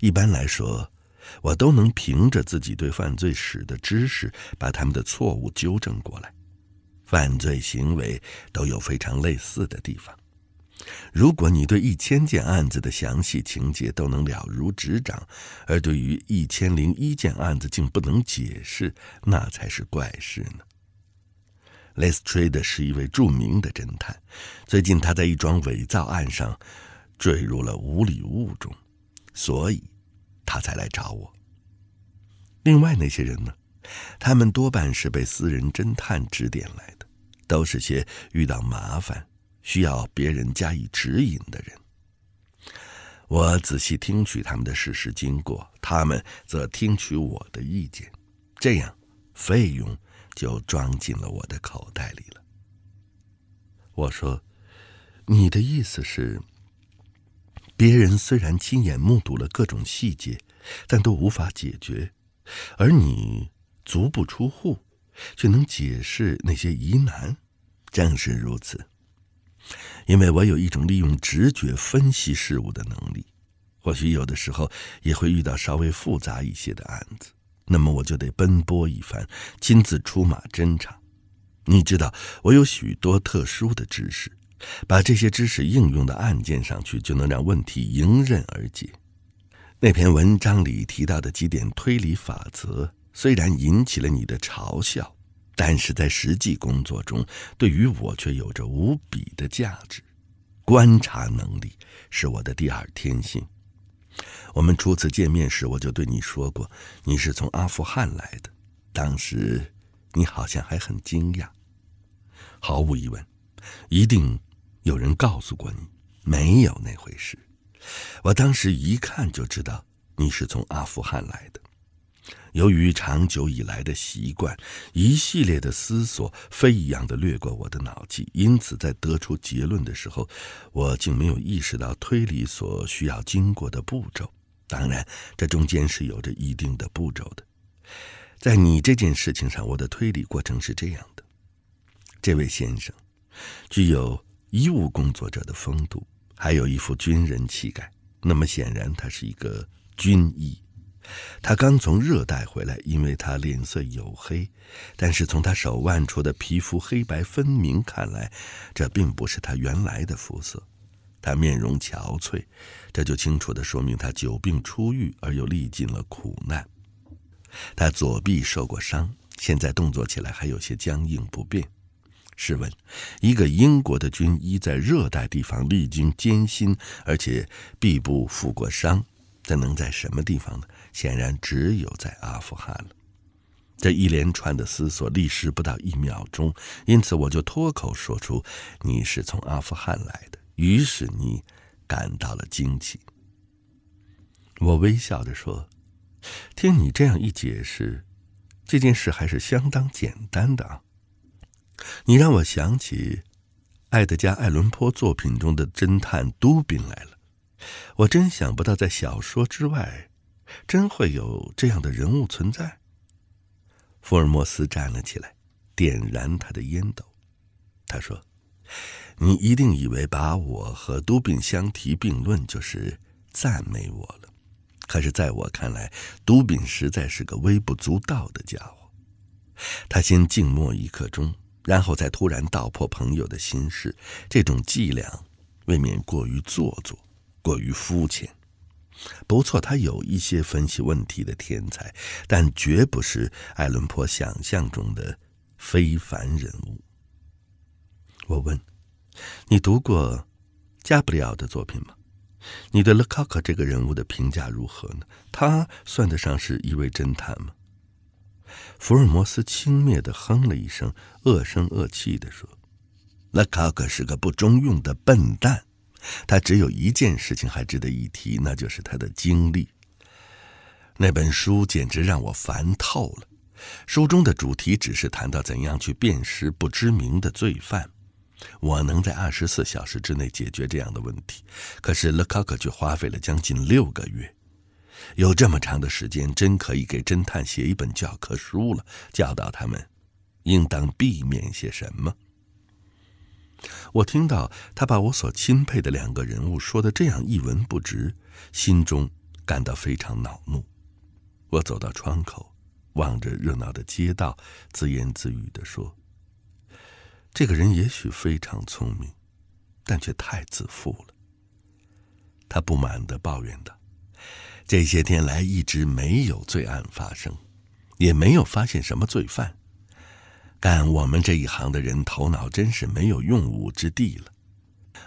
一般来说，我都能凭着自己对犯罪史的知识，把他们的错误纠正过来。犯罪行为都有非常类似的地方。如果你对一千件案子的详细情节都能了如指掌，而对于一千零一件案子竟不能解释，那才是怪事呢。Les t r a d e 是一位著名的侦探，最近他在一桩伪造案上坠入了无里雾中，所以他才来找我。另外那些人呢？他们多半是被私人侦探指点来的，都是些遇到麻烦。需要别人加以指引的人，我仔细听取他们的事实经过，他们则听取我的意见，这样，费用就装进了我的口袋里了。我说：“你的意思是，别人虽然亲眼目睹了各种细节，但都无法解决，而你足不出户，却能解释那些疑难？”正是如此。因为我有一种利用直觉分析事物的能力，或许有的时候也会遇到稍微复杂一些的案子，那么我就得奔波一番，亲自出马侦查。你知道，我有许多特殊的知识，把这些知识应用到案件上去，就能让问题迎刃而解。那篇文章里提到的几点推理法则，虽然引起了你的嘲笑。但是在实际工作中，对于我却有着无比的价值。观察能力是我的第二天性。我们初次见面时，我就对你说过，你是从阿富汗来的。当时，你好像还很惊讶。毫无疑问，一定有人告诉过你没有那回事。我当时一看就知道你是从阿富汗来的。由于长久以来的习惯，一系列的思索飞一样的掠过我的脑际，因此在得出结论的时候，我竟没有意识到推理所需要经过的步骤。当然，这中间是有着一定的步骤的。在你这件事情上，我的推理过程是这样的：这位先生，具有医务工作者的风度，还有一副军人气概，那么显然他是一个军医。他刚从热带回来，因为他脸色黝黑，但是从他手腕处的皮肤黑白分明看来，这并不是他原来的肤色。他面容憔悴，这就清楚地说明他久病初愈而又历尽了苦难。他左臂受过伤，现在动作起来还有些僵硬不便。试问，一个英国的军医在热带地方历经艰辛，而且臂部负过伤？这能在什么地方呢？显然只有在阿富汗了。这一连串的思索历时不到一秒钟，因此我就脱口说出：“你是从阿富汗来的。”于是你感到了惊奇。我微笑着说：“听你这样一解释，这件事还是相当简单的啊。你让我想起爱德加·艾伦·坡作品中的侦探都宾来了。”我真想不到，在小说之外，真会有这样的人物存在。福尔摩斯站了起来，点燃他的烟斗。他说：“你一定以为把我和都比相提并论就是赞美我了，可是在我看来，都比实在是个微不足道的家伙。”他先静默一刻钟，然后再突然道破朋友的心事，这种伎俩未免过于做作。过于肤浅。不错，他有一些分析问题的天才，但绝不是艾伦坡想象中的非凡人物。我问：“你读过加布里奥的作品吗？你对勒考克这个人物的评价如何呢？他算得上是一位侦探吗？”福尔摩斯轻蔑的哼了一声，恶声恶气的说：“勒考克是个不中用的笨蛋。”他只有一件事情还值得一提，那就是他的经历。那本书简直让我烦透了。书中的主题只是谈到怎样去辨识不知名的罪犯。我能在二十四小时之内解决这样的问题，可是勒柯克却花费了将近六个月。有这么长的时间，真可以给侦探写一本教科书了，教导他们应当避免些什么。我听到他把我所钦佩的两个人物说的这样一文不值，心中感到非常恼怒。我走到窗口，望着热闹的街道，自言自语地说：“这个人也许非常聪明，但却太自负了。”他不满地抱怨道：“这些天来一直没有罪案发生，也没有发现什么罪犯。”但我们这一行的人头脑真是没有用武之地了。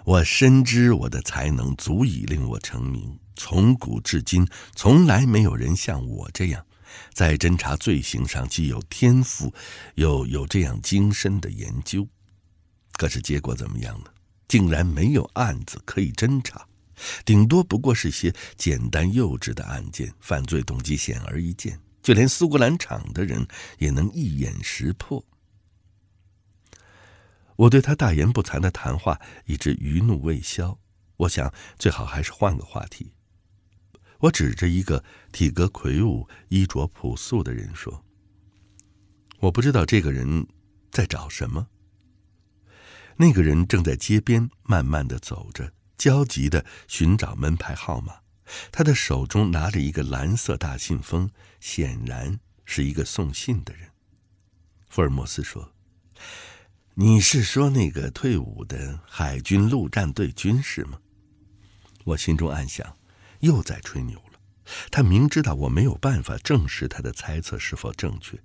我深知我的才能足以令我成名，从古至今，从来没有人像我这样，在侦查罪行上既有天赋，又有这样精深的研究。可是结果怎么样呢？竟然没有案子可以侦查，顶多不过是些简单幼稚的案件，犯罪动机显而易见，就连苏格兰场的人也能一眼识破。我对他大言不惭的谈话，以致余怒未消。我想最好还是换个话题。我指着一个体格魁梧、衣着朴素的人说：“我不知道这个人在找什么。”那个人正在街边慢慢的走着，焦急的寻找门牌号码。他的手中拿着一个蓝色大信封，显然是一个送信的人。福尔摩斯说。你是说那个退伍的海军陆战队军士吗？我心中暗想，又在吹牛了。他明知道我没有办法证实他的猜测是否正确。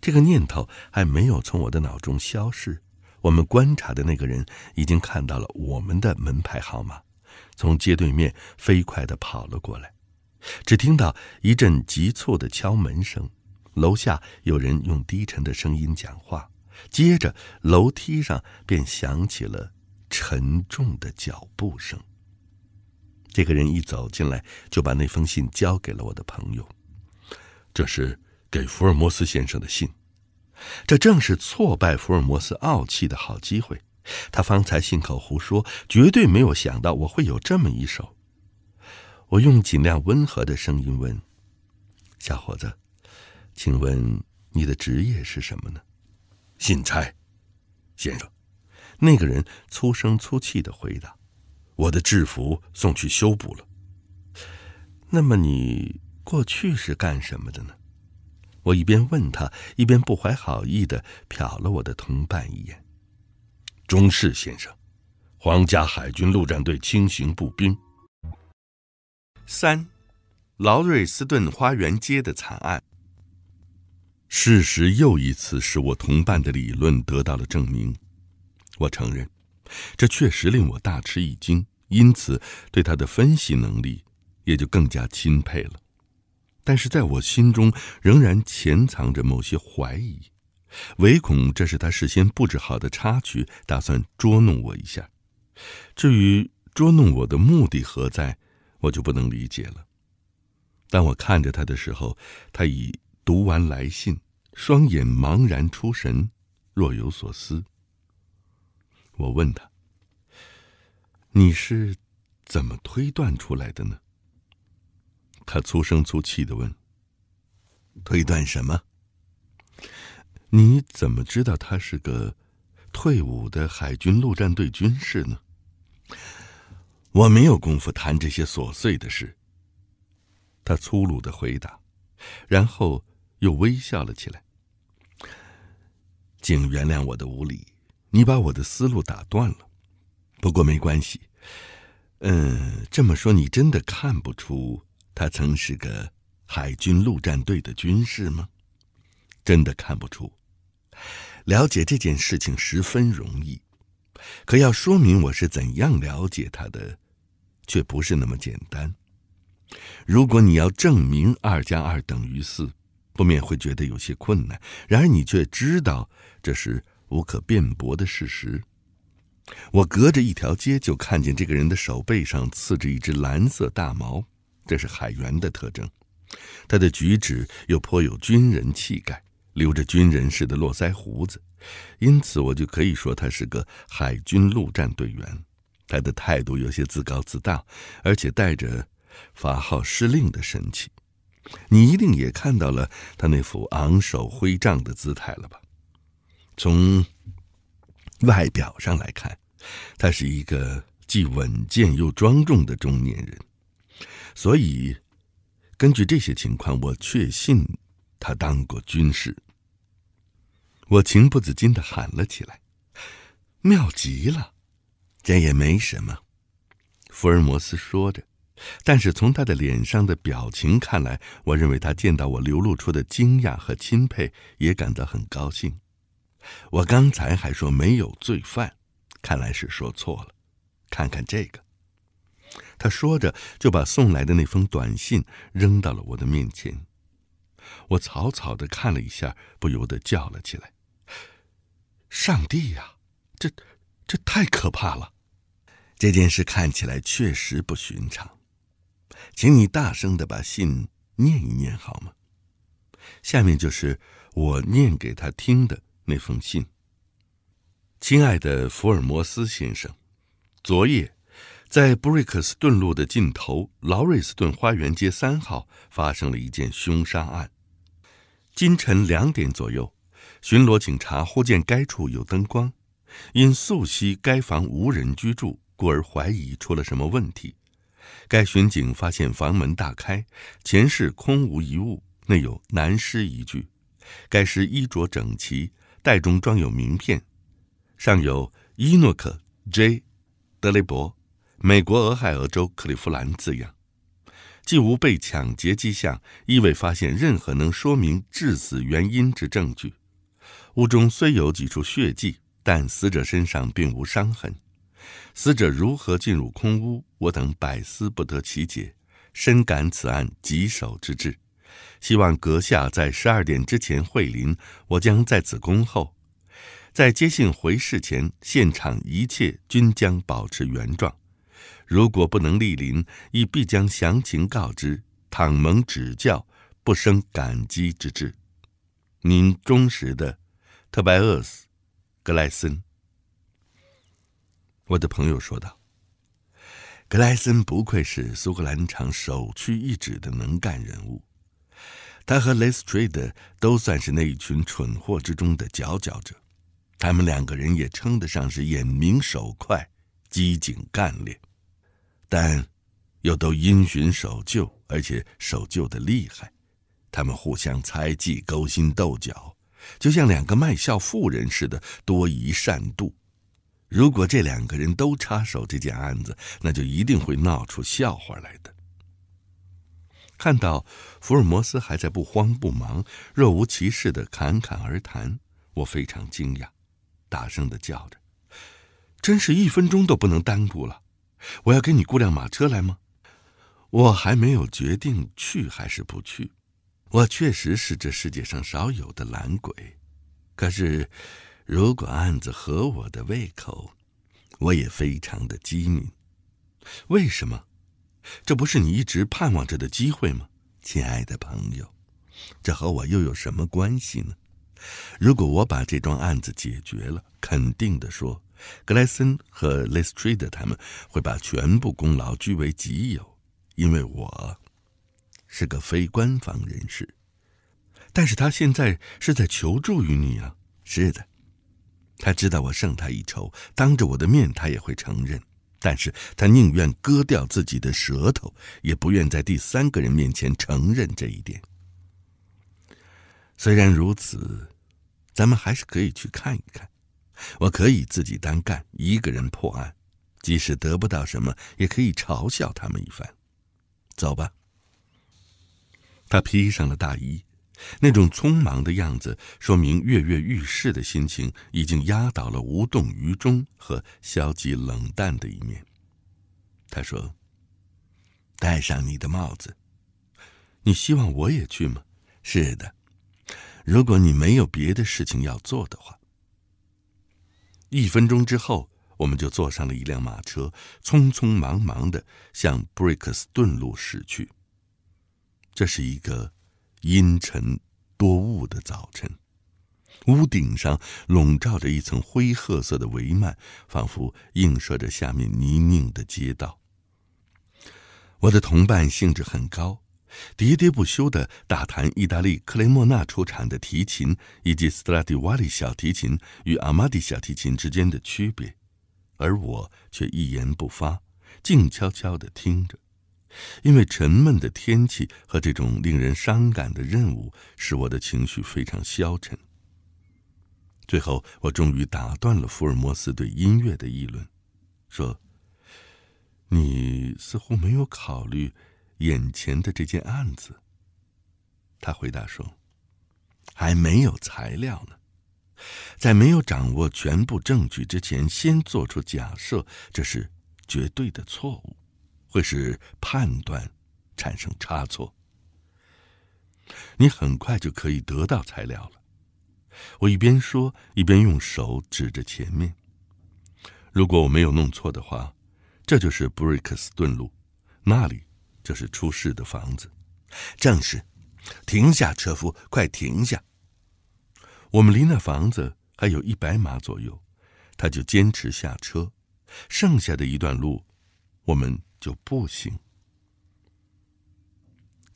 这个念头还没有从我的脑中消逝，我们观察的那个人已经看到了我们的门牌号码，从街对面飞快地跑了过来，只听到一阵急促的敲门声，楼下有人用低沉的声音讲话。接着，楼梯上便响起了沉重的脚步声。这个人一走进来，就把那封信交给了我的朋友。这是给福尔摩斯先生的信。这正是挫败福尔摩斯傲气的好机会。他方才信口胡说，绝对没有想到我会有这么一手。我用尽量温和的声音问：“小伙子，请问你的职业是什么呢？”信差，先生，那个人粗声粗气的回答：“我的制服送去修补了。”那么你过去是干什么的呢？我一边问他，一边不怀好意的瞟了我的同伴一眼。中士先生，皇家海军陆战队轻型步兵。三，劳瑞斯顿花园街的惨案。事实又一次使我同伴的理论得到了证明，我承认，这确实令我大吃一惊，因此对他的分析能力也就更加钦佩了。但是在我心中仍然潜藏着某些怀疑，唯恐这是他事先布置好的插曲，打算捉弄我一下。至于捉弄我的目的何在，我就不能理解了。当我看着他的时候，他已。读完来信，双眼茫然出神，若有所思。我问他：“你是怎么推断出来的呢？”他粗声粗气的问：“推断什么？你怎么知道他是个退伍的海军陆战队军士呢？”我没有功夫谈这些琐碎的事。他粗鲁的回答，然后。又微笑了起来。请原谅我的无礼，你把我的思路打断了。不过没关系。嗯，这么说，你真的看不出他曾是个海军陆战队的军士吗？真的看不出。了解这件事情十分容易，可要说明我是怎样了解他的，却不是那么简单。如果你要证明二加二等于四，不免会觉得有些困难，然而你却知道这是无可辩驳的事实。我隔着一条街就看见这个人的手背上刺着一只蓝色大毛，这是海员的特征。他的举止又颇有军人气概，留着军人似的络腮胡子，因此我就可以说他是个海军陆战队员。他的态度有些自高自大，而且带着发号施令的神气。你一定也看到了他那副昂首挥杖的姿态了吧？从外表上来看，他是一个既稳健又庄重的中年人，所以根据这些情况，我确信他当过军士。我情不自禁地喊了起来：“妙极了，这也没什么。”福尔摩斯说着。但是从他的脸上的表情看来，我认为他见到我流露出的惊讶和钦佩，也感到很高兴。我刚才还说没有罪犯，看来是说错了。看看这个，他说着就把送来的那封短信扔到了我的面前。我草草的看了一下，不由得叫了起来：“上帝呀，这这太可怕了！这件事看起来确实不寻常。”请你大声的把信念一念好吗？下面就是我念给他听的那封信。亲爱的福尔摩斯先生，昨夜在布瑞克斯顿路的尽头，劳瑞斯顿花园街三号发生了一件凶杀案。今晨两点左右，巡逻警察忽见该处有灯光，因素悉该房无人居住，故而怀疑出了什么问题。该巡警发现房门大开，前室空无一物，内有男尸一具。该尸衣着整齐，袋中装有名片，上有伊诺克 ·J· 德雷伯，美国俄亥俄州克利夫兰字样。既无被抢劫迹象，亦未发现任何能说明致死原因之证据。屋中虽有几处血迹，但死者身上并无伤痕。死者如何进入空屋？我等百思不得其解，深感此案棘手之至。希望阁下在十二点之前会临，我将在此恭候。在接信回事前，现场一切均将保持原状。如果不能莅临，亦必将详情告知。倘蒙指教，不生感激之至。您忠实的，特拜厄斯，格莱森。我的朋友说道：“格莱森不愧是苏格兰场首屈一指的能干人物，他和雷斯垂德都算是那一群蠢货之中的佼佼者。他们两个人也称得上是眼明手快、机警干练，但又都因循守旧，而且守旧的厉害。他们互相猜忌、勾心斗角，就像两个卖笑妇人似的，多疑善妒。”如果这两个人都插手这件案子，那就一定会闹出笑话来的。看到福尔摩斯还在不慌不忙、若无其事地侃侃而谈，我非常惊讶，大声地叫着：“真是一分钟都不能耽误了！我要给你雇辆马车来吗？”我还没有决定去还是不去。我确实是这世界上少有的懒鬼，可是……如果案子合我的胃口，我也非常的机敏。为什么？这不是你一直盼望着的机会吗，亲爱的朋友？这和我又有什么关系呢？如果我把这桩案子解决了，肯定的说，格莱森和雷斯特的他们会把全部功劳据为己有，因为我是个非官方人士。但是他现在是在求助于你啊！是的。他知道我胜他一筹，当着我的面他也会承认，但是他宁愿割掉自己的舌头，也不愿在第三个人面前承认这一点。虽然如此，咱们还是可以去看一看。我可以自己单干，一个人破案，即使得不到什么，也可以嘲笑他们一番。走吧。他披上了大衣。那种匆忙的样子，说明跃跃欲试的心情已经压倒了无动于衷和消极冷淡的一面。他说：“戴上你的帽子。你希望我也去吗？是的，如果你没有别的事情要做的话。”一分钟之后，我们就坐上了一辆马车，匆匆忙忙的向布瑞克斯顿路驶去。这是一个。阴沉多雾的早晨，屋顶上笼罩着一层灰褐色的帷幔，仿佛映射着下面泥泞的街道。我的同伴兴致很高，喋喋不休地大谈意大利克雷莫纳出产的提琴以及斯特拉迪瓦里小提琴与阿玛迪小提琴之间的区别，而我却一言不发，静悄悄地听着。因为沉闷的天气和这种令人伤感的任务，使我的情绪非常消沉。最后，我终于打断了福尔摩斯对音乐的议论，说：“你似乎没有考虑眼前的这件案子。”他回答说：“还没有材料呢，在没有掌握全部证据之前，先做出假设，这是绝对的错误。”会使判断产生差错。你很快就可以得到材料了。我一边说，一边用手指着前面。如果我没有弄错的话，这就是布瑞克斯顿路，那里就是出事的房子。正是，停下车夫，快停下！我们离那房子还有一百码左右，他就坚持下车。剩下的一段路，我们。就不行。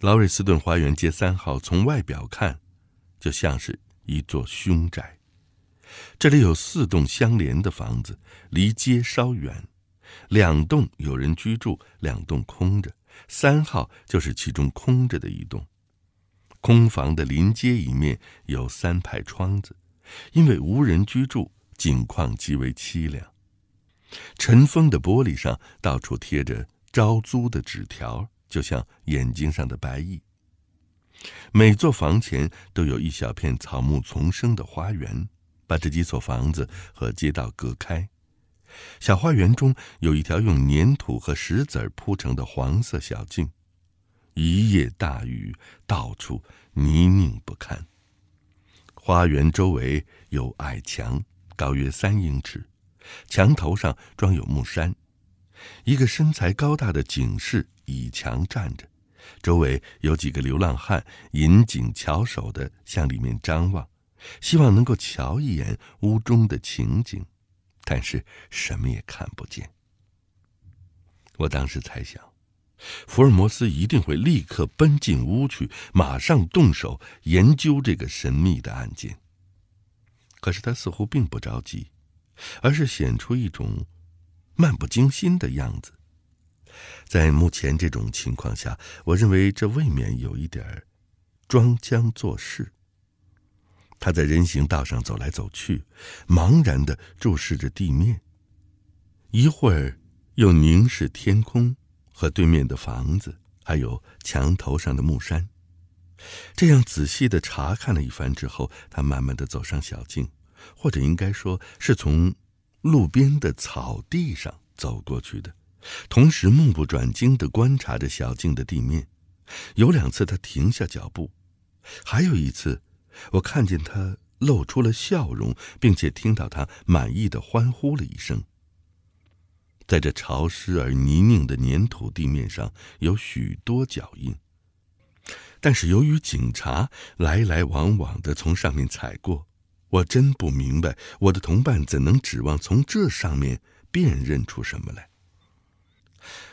劳瑞斯顿花园街三号，从外表看，就像是一座凶宅。这里有四栋相连的房子，离街稍远，两栋有人居住，两栋空着。三号就是其中空着的一栋。空房的临街一面有三排窗子，因为无人居住，景况极为凄凉。尘封的玻璃上到处贴着。招租的纸条就像眼睛上的白蚁。每座房前都有一小片草木丛生的花园，把这几所房子和街道隔开。小花园中有一条用粘土和石子铺成的黄色小径。一夜大雨，到处泥泞不堪。花园周围有矮墙，高约三英尺，墙头上装有木栅。一个身材高大的警士倚墙站着，周围有几个流浪汉引颈翘首地向里面张望，希望能够瞧一眼屋中的情景，但是什么也看不见。我当时猜想，福尔摩斯一定会立刻奔进屋去，马上动手研究这个神秘的案件。可是他似乎并不着急，而是显出一种。漫不经心的样子，在目前这种情况下，我认为这未免有一点装腔作势。他在人行道上走来走去，茫然地注视着地面，一会儿又凝视天空和对面的房子，还有墙头上的木山。这样仔细地查看了一番之后，他慢慢地走上小径，或者应该说是从。路边的草地上走过去的，同时目不转睛地观察着小径的地面。有两次他停下脚步，还有一次，我看见他露出了笑容，并且听到他满意的欢呼了一声。在这潮湿而泥泞的粘土地面上，有许多脚印，但是由于警察来来往往的从上面踩过。我真不明白，我的同伴怎能指望从这上面辨认出什么来？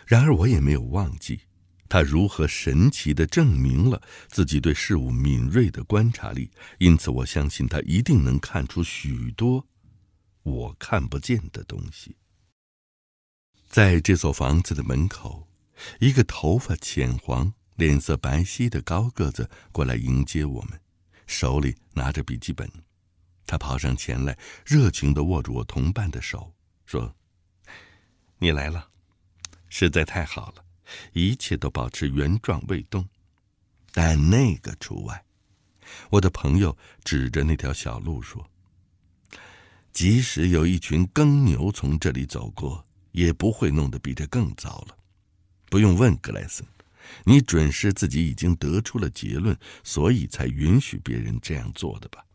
然而，我也没有忘记，他如何神奇地证明了自己对事物敏锐的观察力。因此，我相信他一定能看出许多我看不见的东西。在这所房子的门口，一个头发浅黄、脸色白皙的高个子过来迎接我们，手里拿着笔记本。他跑上前来，热情的握住我同伴的手，说：“你来了，实在太好了！一切都保持原状未动，但那个除外。”我的朋友指着那条小路说：“即使有一群耕牛从这里走过，也不会弄得比这更糟了。”不用问格莱森，你准是自己已经得出了结论，所以才允许别人这样做的吧？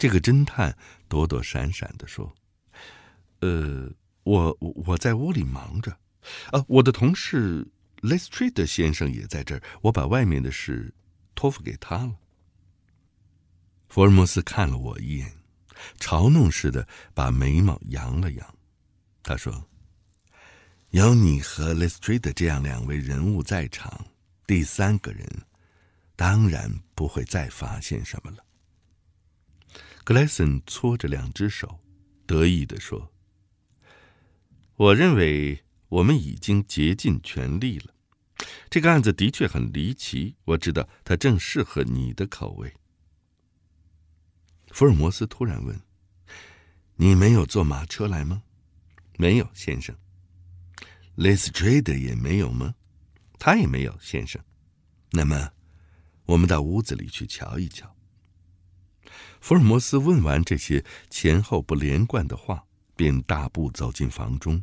这个侦探躲躲闪闪地说：“呃，我我在屋里忙着，啊，我的同事 l e s t e 斯特先生也在这儿，我把外面的事托付给他了。”福尔摩斯看了我一眼，嘲弄似的把眉毛扬了扬，他说：“有你和 l s t e 斯特这样两位人物在场，第三个人当然不会再发现什么了。”格莱森搓着两只手，得意地说：“我认为我们已经竭尽全力了。这个案子的确很离奇，我知道它正适合你的口味。”福尔摩斯突然问：“你没有坐马车来吗？没有，先生。雷斯垂德也没有吗？他也没有，先生。那么，我们到屋子里去瞧一瞧。”福尔摩斯问完这些前后不连贯的话，便大步走进房中，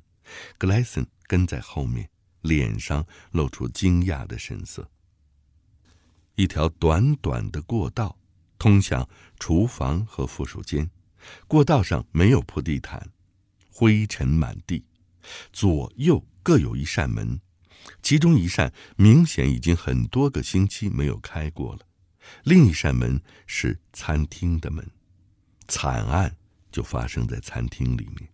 格莱森跟在后面，脸上露出惊讶的神色。一条短短的过道通向厨房和附属间，过道上没有铺地毯，灰尘满地，左右各有一扇门，其中一扇明显已经很多个星期没有开过了。另一扇门是餐厅的门，惨案就发生在餐厅里面。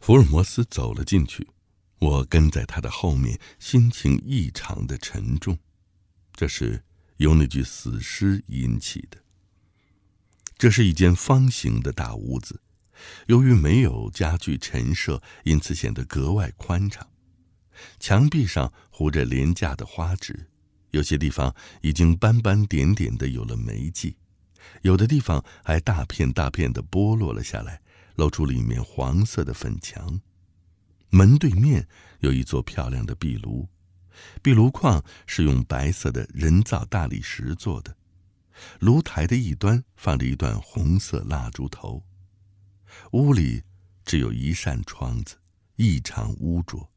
福尔摩斯走了进去，我跟在他的后面，心情异常的沉重。这是由那具死尸引起的。这是一间方形的大屋子，由于没有家具陈设，因此显得格外宽敞。墙壁上糊着廉价的花纸。有些地方已经斑斑点点的有了霉迹，有的地方还大片大片的剥落了下来，露出里面黄色的粉墙。门对面有一座漂亮的壁炉，壁炉框是用白色的人造大理石做的，炉台的一端放着一段红色蜡烛头。屋里只有一扇窗子，异常污浊，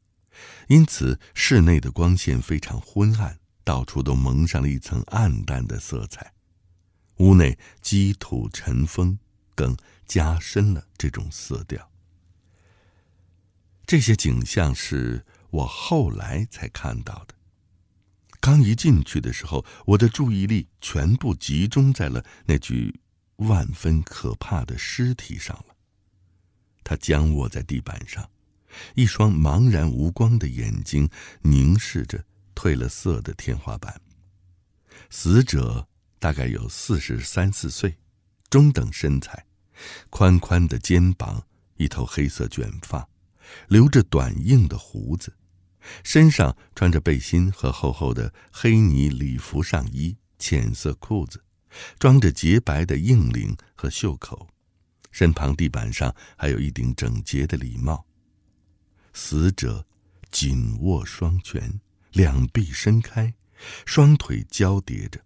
因此室内的光线非常昏暗。到处都蒙上了一层暗淡的色彩，屋内积土尘封，更加深了这种色调。这些景象是我后来才看到的，刚一进去的时候，我的注意力全部集中在了那具万分可怕的尸体上了。他僵卧在地板上，一双茫然无光的眼睛凝视着。褪了色的天花板。死者大概有四十三四岁，中等身材，宽宽的肩膀，一头黑色卷发，留着短硬的胡子，身上穿着背心和厚厚的黑呢礼服上衣、浅色裤子，装着洁白的硬领和袖口。身旁地板上还有一顶整洁的礼帽。死者紧握双拳。两臂伸开，双腿交叠着，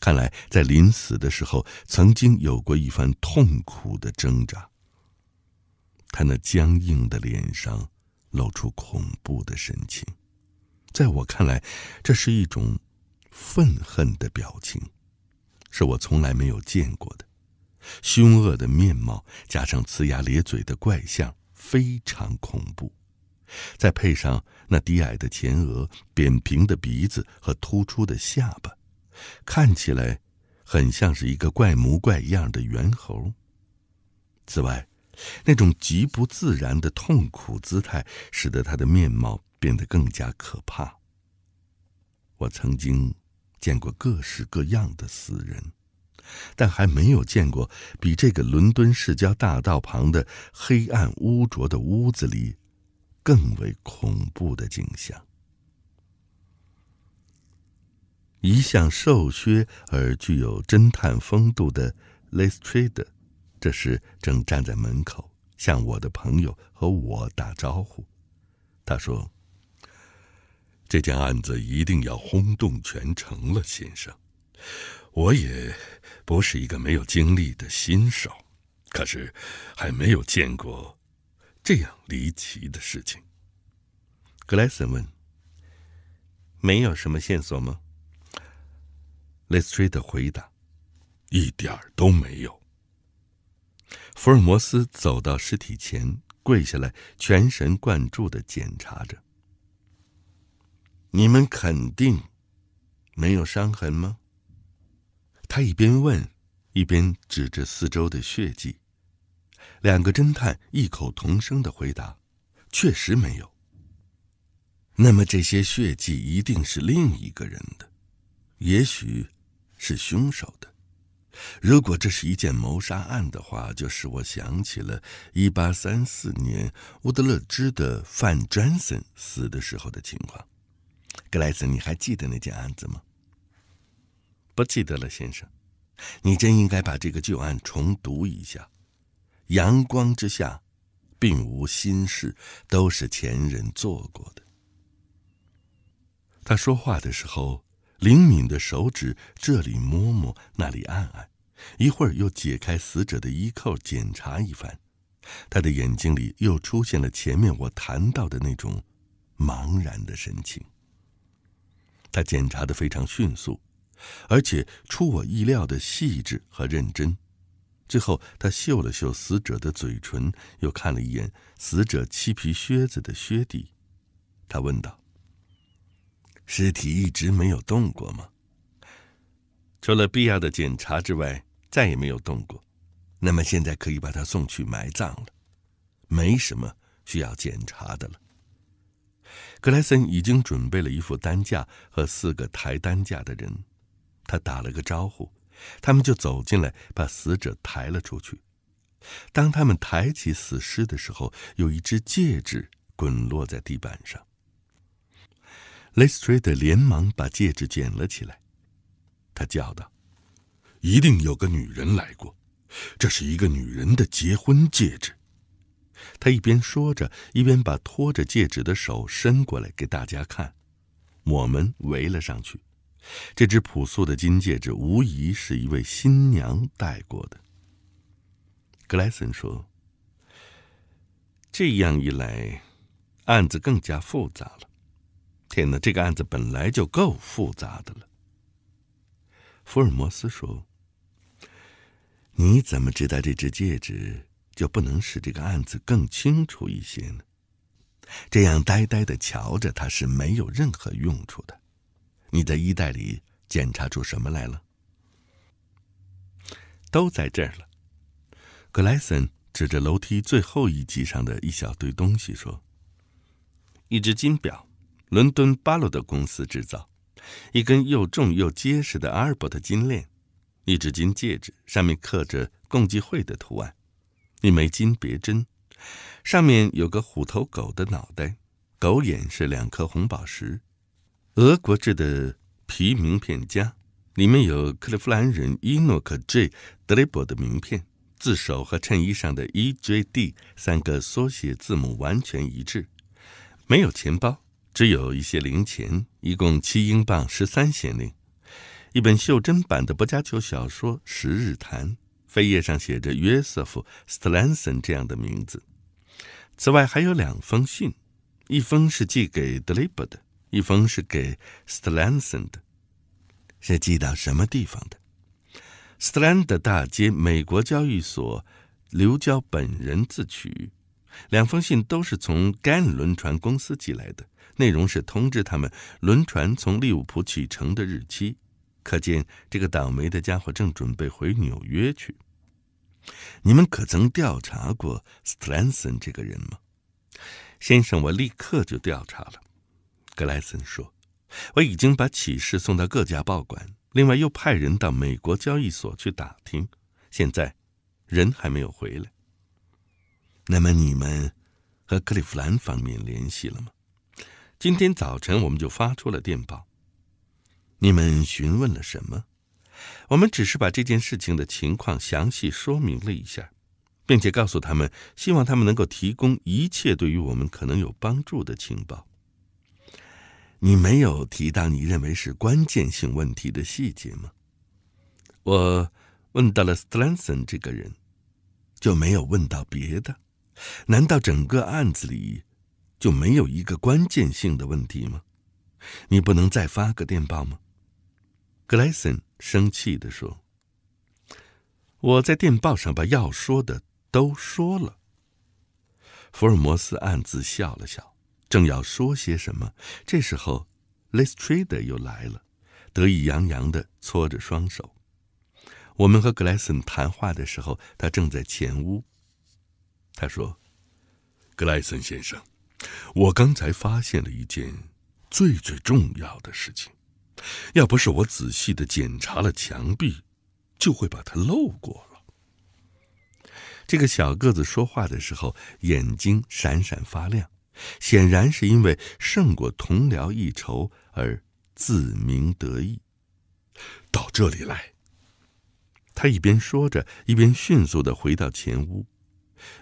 看来在临死的时候曾经有过一番痛苦的挣扎。他那僵硬的脸上露出恐怖的神情，在我看来，这是一种愤恨的表情，是我从来没有见过的。凶恶的面貌加上呲牙咧嘴的怪相，非常恐怖。再配上那低矮的前额、扁平的鼻子和突出的下巴，看起来很像是一个怪模怪样的猿猴。此外，那种极不自然的痛苦姿态，使得他的面貌变得更加可怕。我曾经见过各式各样的死人，但还没有见过比这个伦敦市郊大道旁的黑暗污浊的屋子里。更为恐怖的景象。一向瘦削而具有侦探风度的雷斯特，这时正站在门口向我的朋友和我打招呼。他说：“这件案子一定要轰动全城了，先生。我也不是一个没有经历的新手，可是还没有见过。”这样离奇的事情，格莱森问：“没有什么线索吗？”雷斯特的回答：“一点都没有。”福尔摩斯走到尸体前，跪下来，全神贯注的检查着。“你们肯定没有伤痕吗？”他一边问，一边指着四周的血迹。两个侦探异口同声的回答：“确实没有。”那么这些血迹一定是另一个人的，也许是凶手的。如果这是一件谋杀案的话，就使我想起了1834年乌德勒支的范·詹森死的时候的情况。格莱森，你还记得那件案子吗？不记得了，先生。你真应该把这个旧案重读一下。阳光之下，并无心事，都是前人做过的。他说话的时候，灵敏的手指这里摸摸，那里按按，一会儿又解开死者的衣扣检查一番。他的眼睛里又出现了前面我谈到的那种茫然的神情。他检查的非常迅速，而且出我意料的细致和认真。最后，他嗅了嗅死者的嘴唇，又看了一眼死者漆皮靴子的靴底。他问道：“尸体一直没有动过吗？除了必要的检查之外，再也没有动过。那么现在可以把他送去埋葬了，没什么需要检查的了。”格莱森已经准备了一副担架和四个抬担架的人，他打了个招呼。他们就走进来，把死者抬了出去。当他们抬起死尸的时候，有一只戒指滚落在地板上。雷斯特连忙把戒指捡了起来，他叫道：“一定有个女人来过，这是一个女人的结婚戒指。”他一边说着，一边把拖着戒指的手伸过来给大家看。我们围了上去。这只朴素的金戒指无疑是一位新娘戴过的。格莱森说：“这样一来，案子更加复杂了。天哪，这个案子本来就够复杂的了。”福尔摩斯说：“你怎么知道这只戒指就不能使这个案子更清楚一些呢？这样呆呆的瞧着它是没有任何用处的。”你在衣袋里检查出什么来了？都在这儿了。格莱森指着楼梯最后一级上的一小堆东西说：“一只金表，伦敦巴洛德公司制造；一根又重又结实的阿尔伯特金链；一只金戒指，上面刻着共济会的图案；一枚金别针，上面有个虎头狗的脑袋，狗眼是两颗红宝石。”俄国制的皮名片夹，里面有克利夫兰人伊诺克 J· 德雷伯的名片，字首和衬衣上的 EJD 三个缩写字母完全一致。没有钱包，只有一些零钱，一共七英镑十三先令。一本袖珍版的博加丘小说《十日谈》，扉页上写着约瑟夫·斯兰森这样的名字。此外还有两封信，一封是寄给德雷伯的。一封是给 Stlanson 的，是寄到什么地方的？Stlanson 大街美国交易所，留交本人自取。两封信都是从 g a n 轮船公司寄来的，内容是通知他们轮船从利物浦启程的日期。可见这个倒霉的家伙正准备回纽约去。你们可曾调查过 Stlanson 这个人吗，先生？我立刻就调查了。格莱森说：“我已经把启事送到各家报馆，另外又派人到美国交易所去打听。现在，人还没有回来。那么你们和克利夫兰方面联系了吗？今天早晨我们就发出了电报。你们询问了什么？我们只是把这件事情的情况详细说明了一下，并且告诉他们，希望他们能够提供一切对于我们可能有帮助的情报。”你没有提到你认为是关键性问题的细节吗？我问到了 s t r a n s o n 这个人，就没有问到别的。难道整个案子里就没有一个关键性的问题吗？你不能再发个电报吗格莱森生气地说：“我在电报上把要说的都说了。”福尔摩斯暗自笑了笑。正要说些什么，这时候，Lestrade 又来了，得意洋洋地搓着双手。我们和格莱森谈话的时候，他正在前屋。他说：“格莱森先生，我刚才发现了一件最最重要的事情，要不是我仔细地检查了墙壁，就会把它漏过了。”这个小个子说话的时候，眼睛闪闪发亮。显然是因为胜过同僚一筹而自鸣得意。到这里来。他一边说着，一边迅速的回到前屋。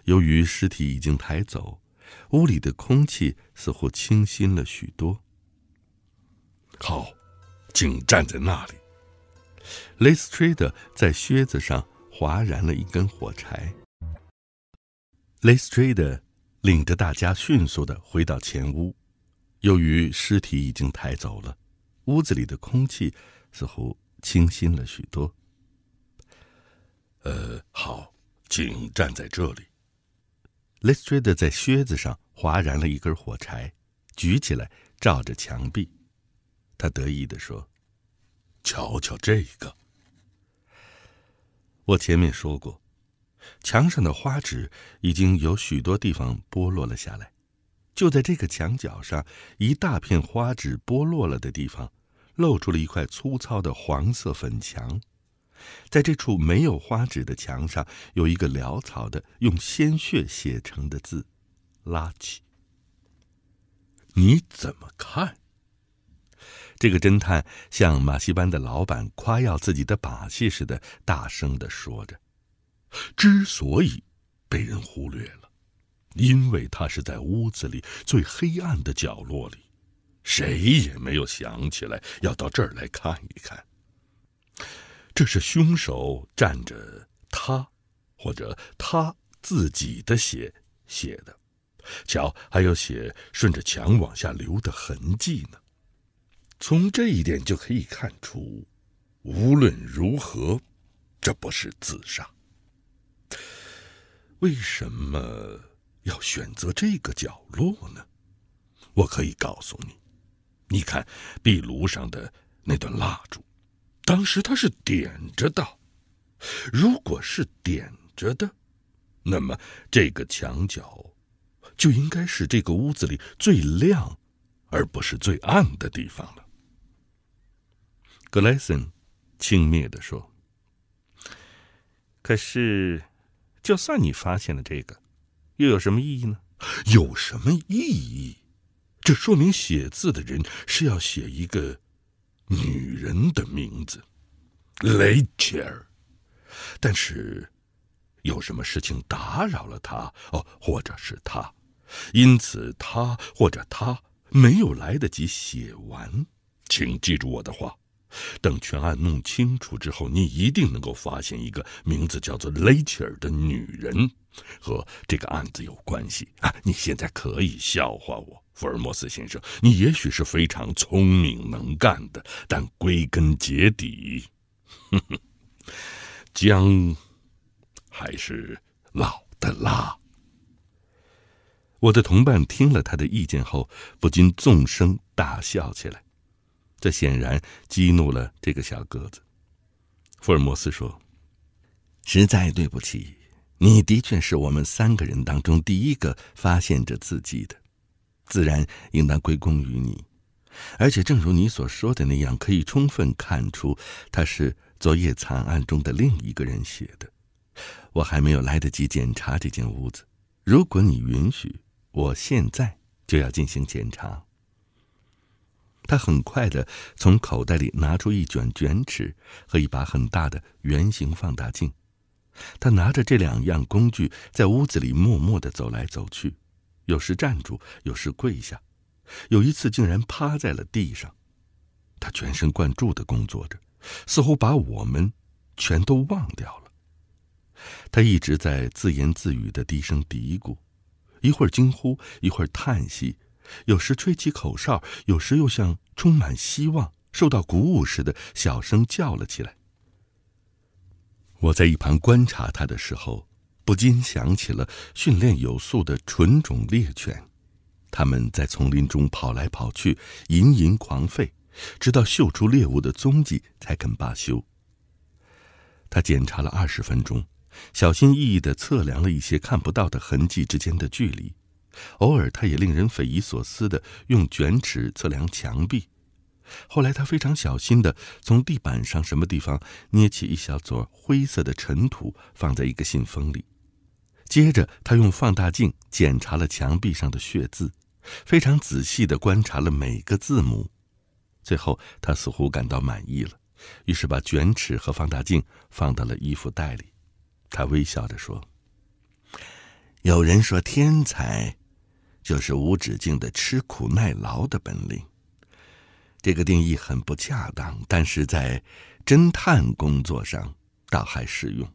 由于尸体已经抬走，屋里的空气似乎清新了许多。好，请站在那里。雷斯垂德在靴子上划燃了一根火柴。雷斯垂德。领着大家迅速的回到前屋，由于尸体已经抬走了，屋子里的空气似乎清新了许多。呃，好，请站在这里。l s t e 雷斯特在靴子上划燃了一根火柴，举起来照着墙壁。他得意地说：“瞧瞧这个！我前面说过。”墙上的花纸已经有许多地方剥落了下来，就在这个墙角上，一大片花纸剥落了的地方，露出了一块粗糙的黄色粉墙。在这处没有花纸的墙上，有一个潦草的、用鲜血写成的字：“垃圾。”你怎么看？这个侦探像马戏班的老板夸耀自己的把戏似的，大声的说着。之所以被人忽略了，因为他是在屋子里最黑暗的角落里，谁也没有想起来要到这儿来看一看。这是凶手蘸着他，或者他自己的血写的，瞧，还有血顺着墙往下流的痕迹呢。从这一点就可以看出，无论如何，这不是自杀。为什么要选择这个角落呢？我可以告诉你，你看壁炉上的那段蜡烛，当时它是点着的。如果是点着的，那么这个墙角就应该是这个屋子里最亮，而不是最暗的地方了。”格莱森轻蔑的说。“可是。”就算你发现了这个，又有什么意义呢？有什么意义？这说明写字的人是要写一个女人的名字，a t e r 但是，有什么事情打扰了她，哦，或者是他，因此他或者她没有来得及写完。请记住我的话。等全案弄清楚之后，你一定能够发现一个名字叫做雷切尔的女人，和这个案子有关系啊！你现在可以笑话我，福尔摩斯先生。你也许是非常聪明能干的，但归根结底，哼哼，姜还是老的辣。我的同伴听了他的意见后，不禁纵声大笑起来。这显然激怒了这个小个子。福尔摩斯说：“实在对不起，你的确是我们三个人当中第一个发现着自己的，自然应当归功于你。而且，正如你所说的那样，可以充分看出，他是昨夜惨案中的另一个人写的。我还没有来得及检查这间屋子，如果你允许，我现在就要进行检查。”他很快的从口袋里拿出一卷卷尺和一把很大的圆形放大镜，他拿着这两样工具在屋子里默默的走来走去，有时站住，有时跪下，有一次竟然趴在了地上。他全神贯注的工作着，似乎把我们全都忘掉了。他一直在自言自语的低声嘀咕，一会儿惊呼，一会儿叹息。有时吹起口哨，有时又像充满希望、受到鼓舞似的，小声叫了起来。我在一旁观察他的时候，不禁想起了训练有素的纯种猎犬，他们在丛林中跑来跑去，狺狺狂吠，直到嗅出猎物的踪迹才肯罢休。他检查了二十分钟，小心翼翼的测量了一些看不到的痕迹之间的距离。偶尔，他也令人匪夷所思地用卷尺测量墙壁。后来，他非常小心地从地板上什么地方捏起一小撮灰色的尘土，放在一个信封里。接着，他用放大镜检查了墙壁上的血渍，非常仔细地观察了每个字母。最后，他似乎感到满意了，于是把卷尺和放大镜放到了衣服袋里。他微笑着说：“有人说天才。”就是无止境的吃苦耐劳的本领。这个定义很不恰当，但是在侦探工作上倒还适用。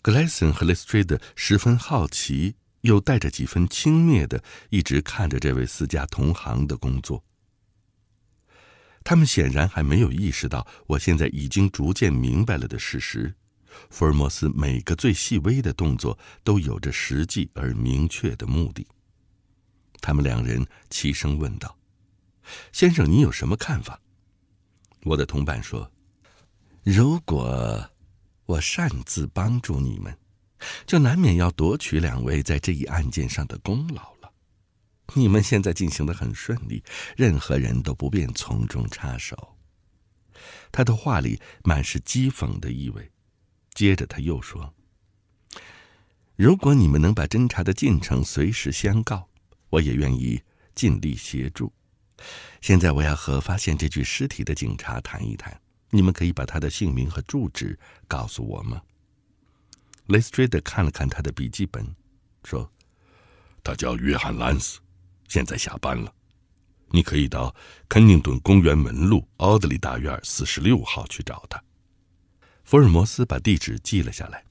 格莱森和雷斯特十分好奇，又带着几分轻蔑的一直看着这位私家同行的工作。他们显然还没有意识到，我现在已经逐渐明白了的事实：福尔摩斯每个最细微的动作都有着实际而明确的目的。他们两人齐声问道：“先生，您有什么看法？”我的同伴说：“如果我擅自帮助你们，就难免要夺取两位在这一案件上的功劳了。你们现在进行的很顺利，任何人都不便从中插手。”他的话里满是讥讽的意味。接着他又说：“如果你们能把侦查的进程随时相告。”我也愿意尽力协助。现在我要和发现这具尸体的警察谈一谈。你们可以把他的姓名和住址告诉我吗？雷斯垂德看了看他的笔记本，说：“他叫约翰·兰斯，现在下班了。你可以到肯宁顿公园门路奥德利大院四十六号去找他。”福尔摩斯把地址记了下来。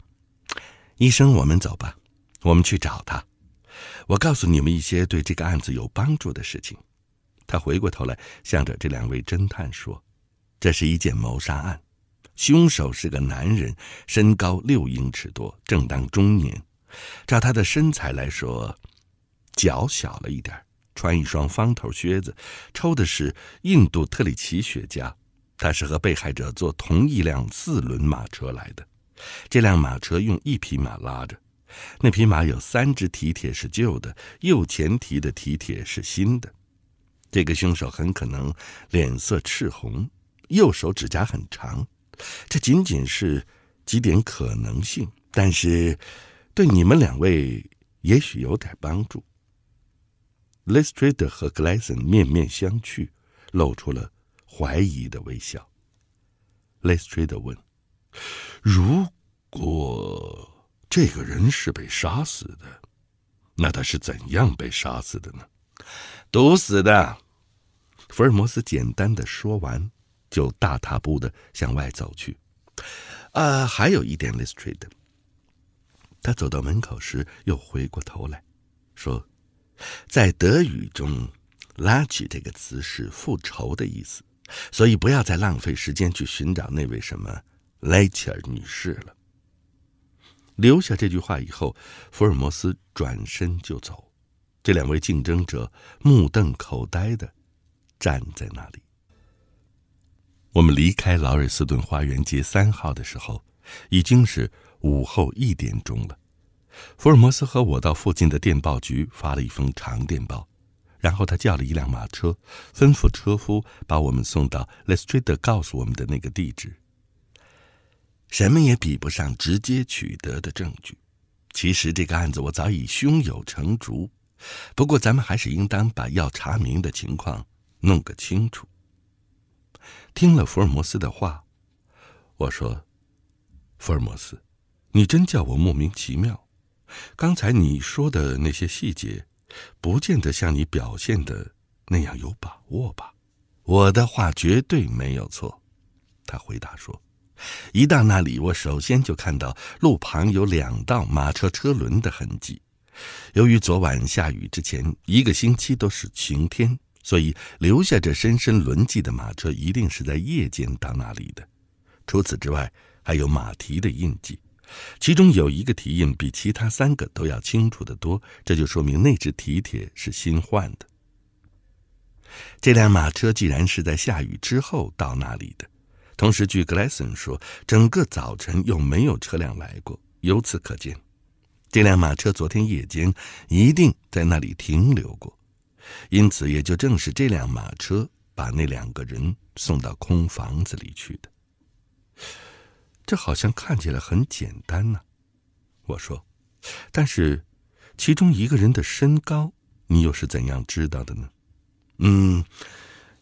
医生，我们走吧，我们去找他。我告诉你们一些对这个案子有帮助的事情。他回过头来，向着这两位侦探说：“这是一件谋杀案，凶手是个男人，身高六英尺多，正当中年。照他的身材来说，脚小了一点穿一双方头靴子，抽的是印度特里奇雪茄。他是和被害者坐同一辆四轮马车来的，这辆马车用一匹马拉着。”那匹马有三只蹄铁是旧的，右前蹄的蹄铁是新的。这个凶手很可能脸色赤红，右手指甲很长。这仅仅是几点可能性，但是对你们两位也许有点帮助。l s t r 斯 d 德和格莱森面面相觑，露出了怀疑的微笑。l s t r 斯 d 德问：“如果？”这个人是被杀死的，那他是怎样被杀死的呢？毒死的。福尔摩斯简单的说完，就大踏步的向外走去。啊，还有一点，Lister，r 他走到门口时又回过头来说，在德语中，“拉取”这个词是复仇的意思，所以不要再浪费时间去寻找那位什么莱切尔女士了。留下这句话以后，福尔摩斯转身就走。这两位竞争者目瞪口呆地站在那里。我们离开劳瑞斯顿花园街三号的时候，已经是午后一点钟了。福尔摩斯和我到附近的电报局发了一封长电报，然后他叫了一辆马车，吩咐车夫把我们送到莱斯 e 德告诉我们的那个地址。什么也比不上直接取得的证据。其实这个案子我早已胸有成竹，不过咱们还是应当把要查明的情况弄个清楚。听了福尔摩斯的话，我说：“福尔摩斯，你真叫我莫名其妙。刚才你说的那些细节，不见得像你表现的那样有把握吧？”我的话绝对没有错，他回答说。一到那里，我首先就看到路旁有两道马车车轮的痕迹。由于昨晚下雨之前一个星期都是晴天，所以留下这深深轮迹的马车一定是在夜间到那里的。除此之外，还有马蹄的印记，其中有一个蹄印比其他三个都要清楚得多，这就说明那只蹄铁是新换的。这辆马车既然是在下雨之后到那里的。同时，据格莱森说，整个早晨又没有车辆来过。由此可见，这辆马车昨天夜间一定在那里停留过。因此，也就正是这辆马车把那两个人送到空房子里去的。这好像看起来很简单呢，我说。但是，其中一个人的身高，你又是怎样知道的呢？嗯。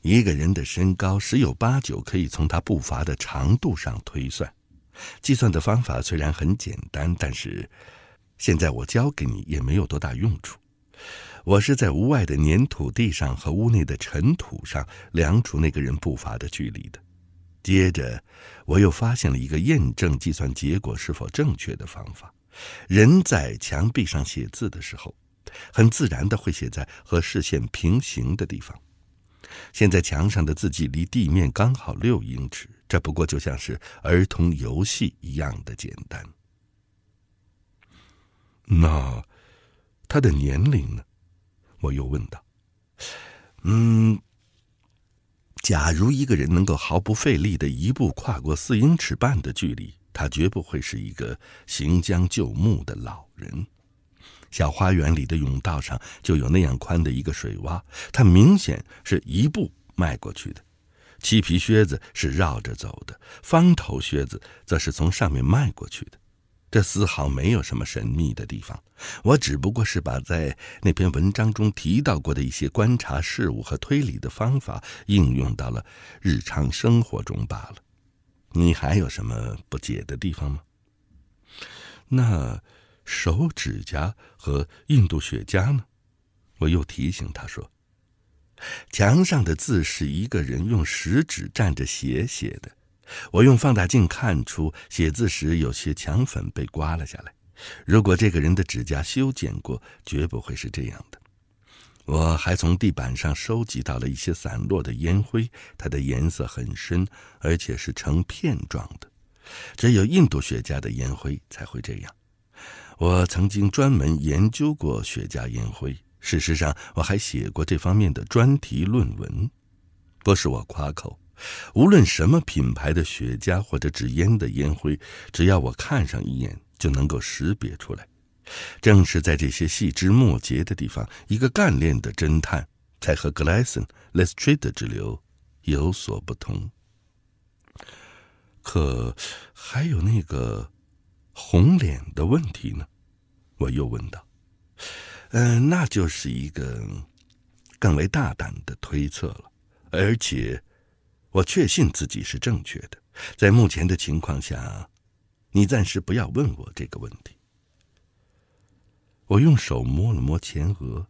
一个人的身高，十有八九可以从他步伐的长度上推算。计算的方法虽然很简单，但是现在我教给你也没有多大用处。我是在屋外的粘土地上和屋内的尘土上量出那个人步伐的距离的。接着，我又发现了一个验证计算结果是否正确的方法：人在墙壁上写字的时候，很自然的会写在和视线平行的地方。现在墙上的字迹离地面刚好六英尺，这不过就像是儿童游戏一样的简单。那他的年龄呢？我又问道。嗯，假如一个人能够毫不费力的一步跨过四英尺半的距离，他绝不会是一个行将就木的老人。小花园里的甬道上就有那样宽的一个水洼，他明显是一步迈过去的；漆皮靴子是绕着走的，方头靴子则是从上面迈过去的。这丝毫没有什么神秘的地方。我只不过是把在那篇文章中提到过的一些观察事物和推理的方法应用到了日常生活中罢了。你还有什么不解的地方吗？那。手指甲和印度雪茄呢？我又提醒他说：“墙上的字是一个人用食指蘸着血写的。我用放大镜看出，写字时有些墙粉被刮了下来。如果这个人的指甲修剪过，绝不会是这样的。”我还从地板上收集到了一些散落的烟灰，它的颜色很深，而且是成片状的。只有印度雪茄的烟灰才会这样。我曾经专门研究过雪茄烟灰。事实上，我还写过这方面的专题论文。不是我夸口，无论什么品牌的雪茄或者纸烟的烟灰，只要我看上一眼，就能够识别出来。正是在这些细枝末节的地方，一个干练的侦探才和 Gleason、Lestrade 之流有所不同。可还有那个。红脸的问题呢？我又问道：“嗯，那就是一个更为大胆的推测了，而且我确信自己是正确的。在目前的情况下，你暂时不要问我这个问题。”我用手摸了摸前额，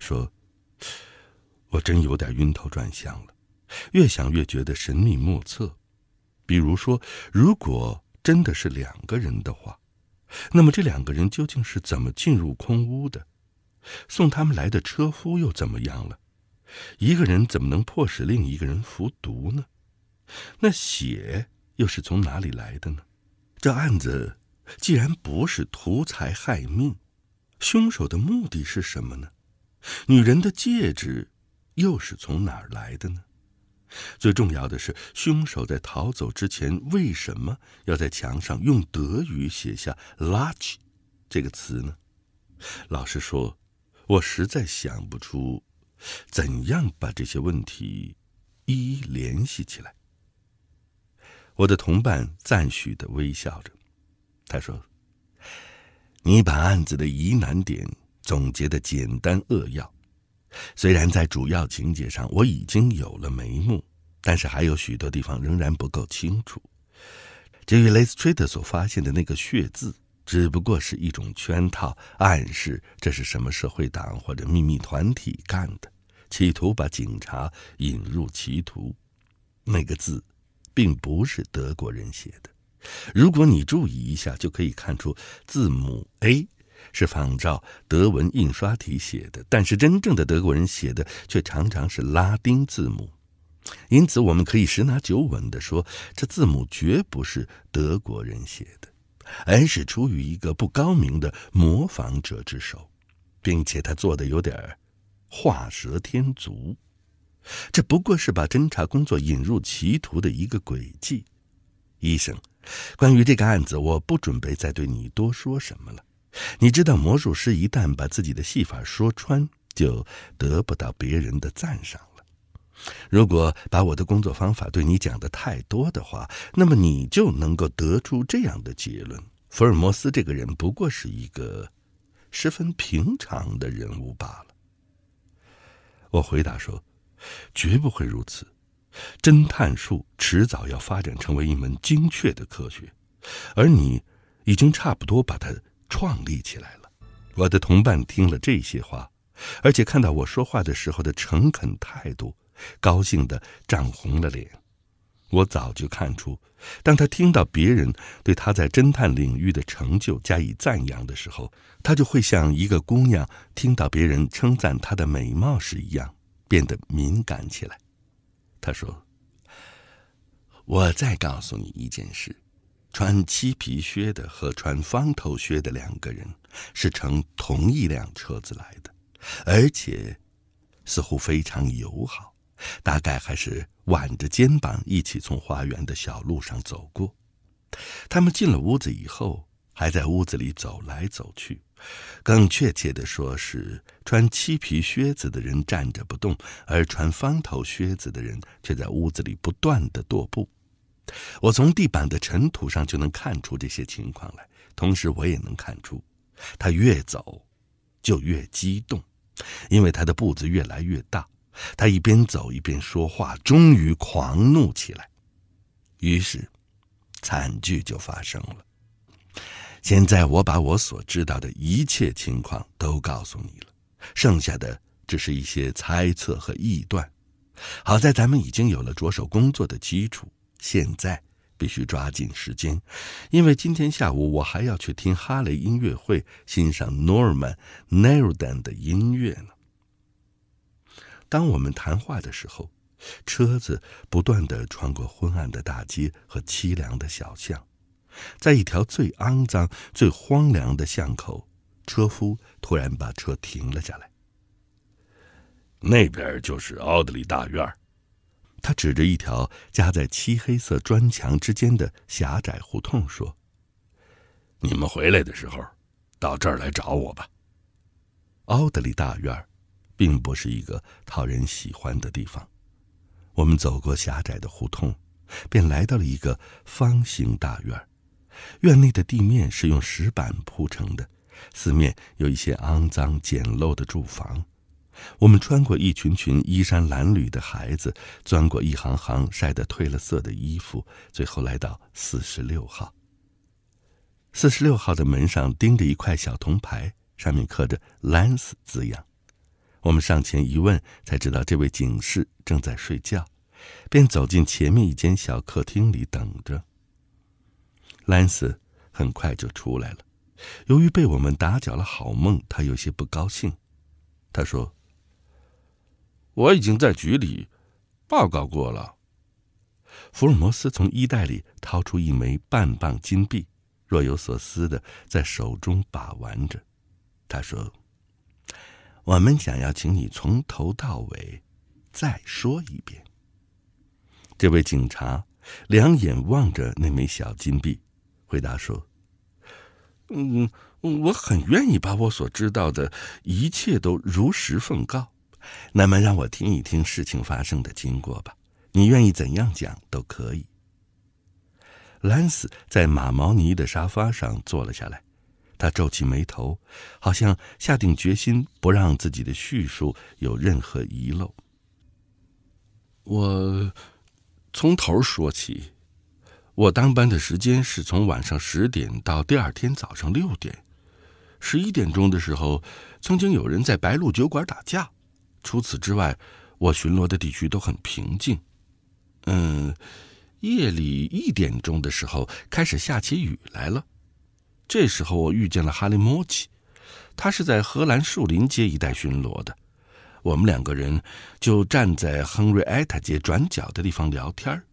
说：“我真有点晕头转向了，越想越觉得神秘莫测。比如说，如果……”真的是两个人的话，那么这两个人究竟是怎么进入空屋的？送他们来的车夫又怎么样了？一个人怎么能迫使另一个人服毒呢？那血又是从哪里来的呢？这案子既然不是图财害命，凶手的目的是什么呢？女人的戒指又是从哪儿来的呢？最重要的是，凶手在逃走之前为什么要在墙上用德语写下“垃圾”这个词呢？老实说，我实在想不出怎样把这些问题一一联系起来。我的同伴赞许的微笑着，他说：“你把案子的疑难点总结的简单扼要。”虽然在主要情节上我已经有了眉目，但是还有许多地方仍然不够清楚。至于雷斯崔特所发现的那个血字，只不过是一种圈套，暗示这是什么社会党或者秘密团体干的，企图把警察引入歧途。那个字，并不是德国人写的。如果你注意一下，就可以看出字母 A。是仿照德文印刷体写的，但是真正的德国人写的却常常是拉丁字母，因此我们可以十拿九稳地说，这字母绝不是德国人写的，而是出于一个不高明的模仿者之手，并且他做的有点画蛇添足，这不过是把侦查工作引入歧途的一个轨迹。医生，关于这个案子，我不准备再对你多说什么了。你知道，魔术师一旦把自己的戏法说穿，就得不到别人的赞赏了。如果把我的工作方法对你讲的太多的话，那么你就能够得出这样的结论：福尔摩斯这个人不过是一个十分平常的人物罢了。我回答说：“绝不会如此，侦探术迟早要发展成为一门精确的科学，而你已经差不多把它。”创立起来了。我的同伴听了这些话，而且看到我说话的时候的诚恳态度，高兴的涨红了脸。我早就看出，当他听到别人对他在侦探领域的成就加以赞扬的时候，他就会像一个姑娘听到别人称赞她的美貌时一样，变得敏感起来。他说：“我再告诉你一件事。”穿漆皮靴的和穿方头靴的两个人是乘同一辆车子来的，而且似乎非常友好，大概还是挽着肩膀一起从花园的小路上走过。他们进了屋子以后，还在屋子里走来走去，更确切的说是穿漆皮靴子的人站着不动，而穿方头靴子的人却在屋子里不断地踱步。我从地板的尘土上就能看出这些情况来，同时我也能看出，他越走，就越激动，因为他的步子越来越大。他一边走一边说话，终于狂怒起来，于是，惨剧就发生了。现在我把我所知道的一切情况都告诉你了，剩下的只是一些猜测和臆断。好在咱们已经有了着手工作的基础。现在必须抓紧时间，因为今天下午我还要去听哈雷音乐会，欣赏 Norman n a i r d a n 的音乐呢。当我们谈话的时候，车子不断地穿过昏暗的大街和凄凉的小巷，在一条最肮脏、最荒凉的巷口，车夫突然把车停了下来。那边就是奥德利大院他指着一条夹在漆黑色砖墙之间的狭窄胡同说：“你们回来的时候，到这儿来找我吧。”奥德利大院，并不是一个讨人喜欢的地方。我们走过狭窄的胡同，便来到了一个方形大院。院内的地面是用石板铺成的，四面有一些肮脏简陋的住房。我们穿过一群群衣衫褴褛的孩子，钻过一行行晒得褪了色的衣服，最后来到四十六号。四十六号的门上钉着一块小铜牌，上面刻着“兰斯”字样。我们上前一问，才知道这位警士正在睡觉，便走进前面一间小客厅里等着。兰斯很快就出来了，由于被我们打搅了好梦，他有些不高兴。他说。我已经在局里报告过了。福尔摩斯从衣袋里掏出一枚半磅金币，若有所思的在手中把玩着。他说：“我们想要请你从头到尾再说一遍。”这位警察两眼望着那枚小金币，回答说：“嗯，我很愿意把我所知道的一切都如实奉告。”那么，让我听一听事情发生的经过吧。你愿意怎样讲都可以。兰斯在马毛呢的沙发上坐了下来，他皱起眉头，好像下定决心不让自己的叙述有任何遗漏。我从头说起。我当班的时间是从晚上十点到第二天早上六点。十一点钟的时候，曾经有人在白鹿酒馆打架。除此之外，我巡逻的地区都很平静。嗯，夜里一点钟的时候开始下起雨来了。这时候我遇见了哈利·莫奇，他是在荷兰树林街一带巡逻的。我们两个人就站在亨瑞埃塔街转角的地方聊天儿。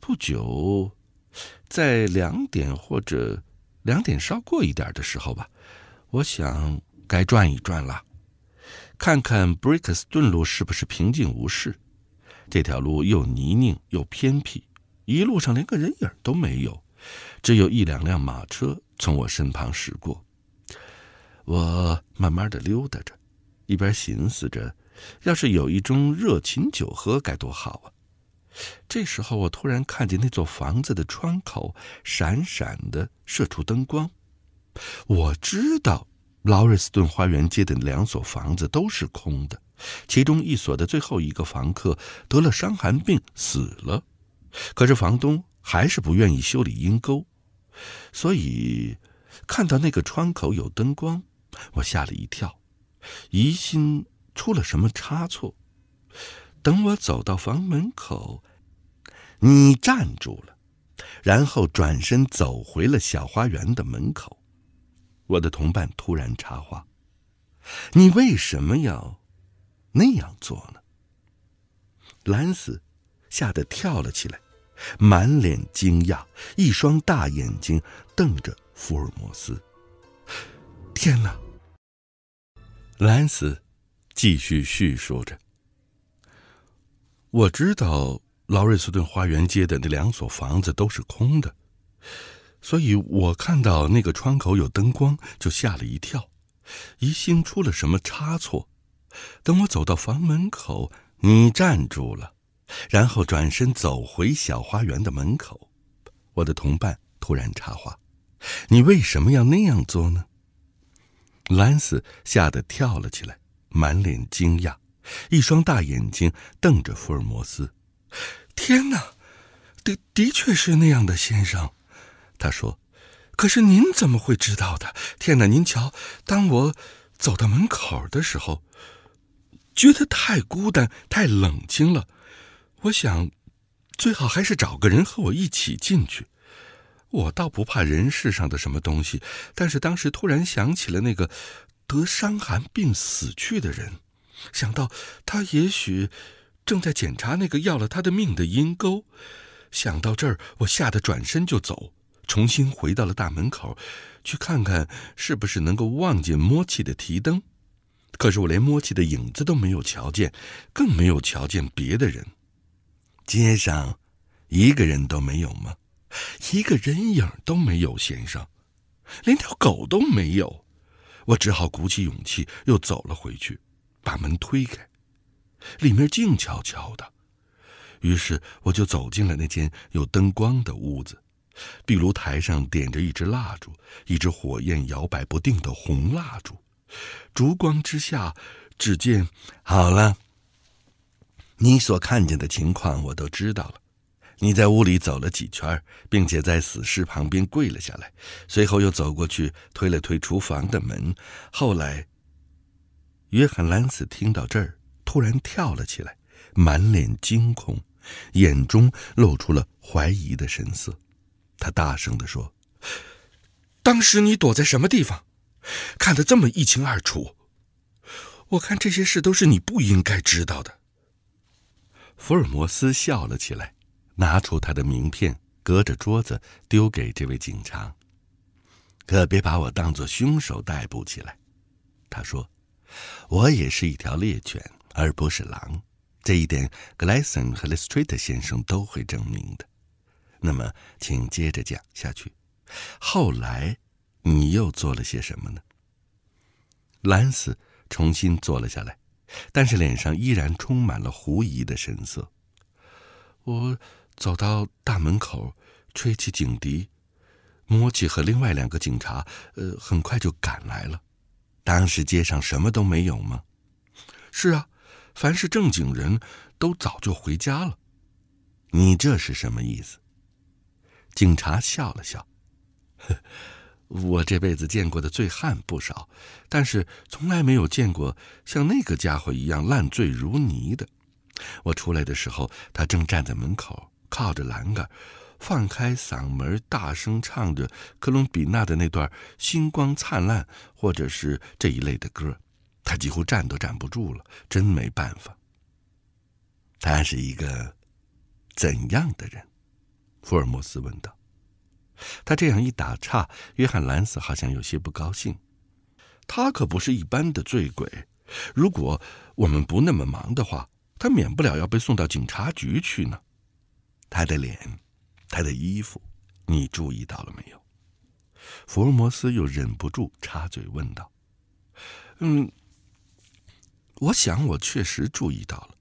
不久，在两点或者两点稍过一点的时候吧，我想该转一转了。看看布里斯顿路是不是平静无事？这条路又泥泞又偏僻，一路上连个人影都没有，只有一两辆马车从我身旁驶过。我慢慢的溜达着，一边寻思着，要是有一盅热情酒喝该多好啊！这时候，我突然看见那座房子的窗口闪闪的射出灯光，我知道。劳瑞斯顿花园街的两所房子都是空的，其中一所的最后一个房客得了伤寒病死了，可是房东还是不愿意修理阴沟，所以看到那个窗口有灯光，我吓了一跳，疑心出了什么差错。等我走到房门口，你站住了，然后转身走回了小花园的门口。我的同伴突然插话：“你为什么要那样做呢？”兰斯吓得跳了起来，满脸惊讶，一双大眼睛瞪着福尔摩斯。“天哪！”兰斯继续叙述着：“我知道劳瑞斯顿花园街的那两所房子都是空的。”所以我看到那个窗口有灯光，就吓了一跳，疑心出了什么差错。等我走到房门口，你站住了，然后转身走回小花园的门口。我的同伴突然插话：“你为什么要那样做呢？”兰斯吓得跳了起来，满脸惊讶，一双大眼睛瞪着福尔摩斯。“天哪，的的确是那样的，先生。”他说：“可是您怎么会知道的？天哪！您瞧，当我走到门口的时候，觉得太孤单、太冷清了。我想，最好还是找个人和我一起进去。我倒不怕人世上的什么东西，但是当时突然想起了那个得伤寒病死去的人，想到他也许正在检查那个要了他的命的阴沟，想到这儿，我吓得转身就走。”重新回到了大门口，去看看是不是能够望见摸气的提灯。可是我连摸气的影子都没有瞧见，更没有瞧见别的人。街上一个人都没有吗？一个人影都没有，先生，连条狗都没有。我只好鼓起勇气又走了回去，把门推开，里面静悄悄的。于是我就走进了那间有灯光的屋子。壁炉台上点着一支蜡烛，一支火焰摇摆不定的红蜡烛。烛光之下，只见好了。你所看见的情况我都知道了。你在屋里走了几圈，并且在死尸旁边跪了下来，随后又走过去推了推厨房的门。后来，约翰·兰斯听到这儿，突然跳了起来，满脸惊恐，眼中露出了怀疑的神色。他大声地说：“当时你躲在什么地方，看得这么一清二楚？我看这些事都是你不应该知道的。”福尔摩斯笑了起来，拿出他的名片，隔着桌子丢给这位警察：“可别把我当做凶手逮捕起来。”他说：“我也是一条猎犬，而不是狼，这一点格莱森和勒斯特先生都会证明的。”那么，请接着讲下去。后来，你又做了些什么呢？兰斯重新坐了下来，但是脸上依然充满了狐疑的神色。我走到大门口，吹起警笛，莫奇和另外两个警察，呃，很快就赶来了。当时街上什么都没有吗？是啊，凡是正经人都早就回家了。你这是什么意思？警察笑了笑，我这辈子见过的醉汉不少，但是从来没有见过像那个家伙一样烂醉如泥的。我出来的时候，他正站在门口，靠着栏杆，放开嗓门大声唱着克隆比纳的那段《星光灿烂》，或者是这一类的歌。他几乎站都站不住了，真没办法。他是一个怎样的人？福尔摩斯问道：“他这样一打岔，约翰·兰斯好像有些不高兴。他可不是一般的醉鬼。如果我们不那么忙的话，他免不了要被送到警察局去呢。”他的脸，他的衣服，你注意到了没有？”福尔摩斯又忍不住插嘴问道：“嗯，我想我确实注意到了，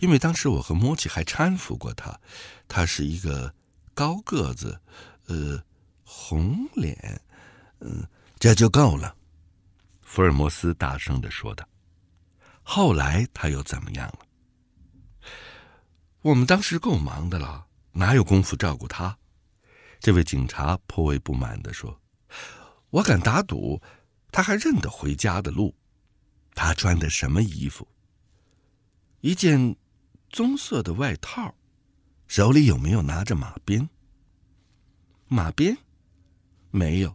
因为当时我和莫奇还搀扶过他。他是一个……”高个子，呃，红脸，嗯，这就够了。”福尔摩斯大声的说道。“后来他又怎么样了？”“我们当时够忙的了，哪有功夫照顾他？”这位警察颇为不满的说。“我敢打赌，他还认得回家的路。他穿的什么衣服？一件棕色的外套。”手里有没有拿着马鞭？马鞭，没有，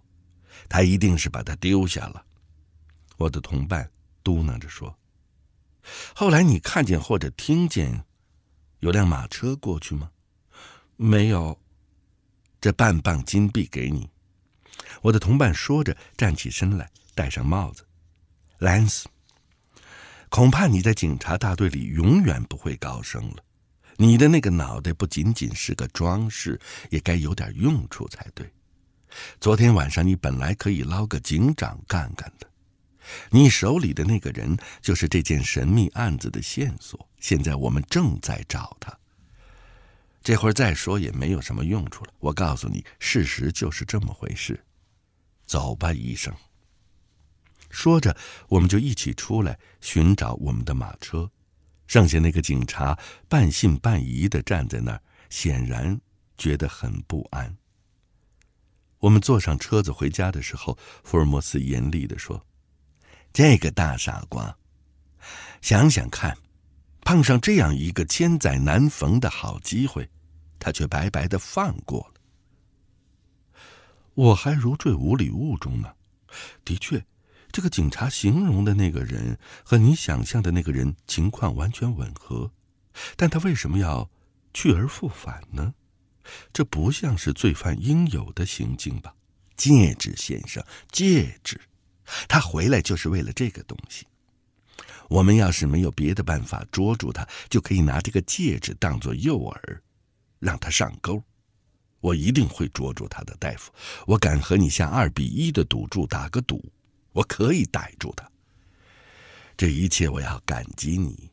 他一定是把它丢下了。我的同伴嘟囔着说：“后来你看见或者听见有辆马车过去吗？”“没有。”这半磅金币给你。”我的同伴说着，站起身来，戴上帽子。“兰斯，恐怕你在警察大队里永远不会高升了。”你的那个脑袋不仅仅是个装饰，也该有点用处才对。昨天晚上你本来可以捞个警长干干的，你手里的那个人就是这件神秘案子的线索。现在我们正在找他，这会儿再说也没有什么用处了。我告诉你，事实就是这么回事。走吧，医生。说着，我们就一起出来寻找我们的马车。剩下那个警察半信半疑的站在那儿，显然觉得很不安。我们坐上车子回家的时候，福尔摩斯严厉的说：“这个大傻瓜，想想看，碰上这样一个千载难逢的好机会，他却白白的放过了。我还如坠五里雾中呢。的确。”这个警察形容的那个人和你想象的那个人情况完全吻合，但他为什么要去而复返呢？这不像是罪犯应有的行径吧？戒指，先生，戒指，他回来就是为了这个东西。我们要是没有别的办法捉住他，就可以拿这个戒指当做诱饵，让他上钩。我一定会捉住他的，大夫。我敢和你下二比一的赌注打个赌。我可以逮住他。这一切我要感激你，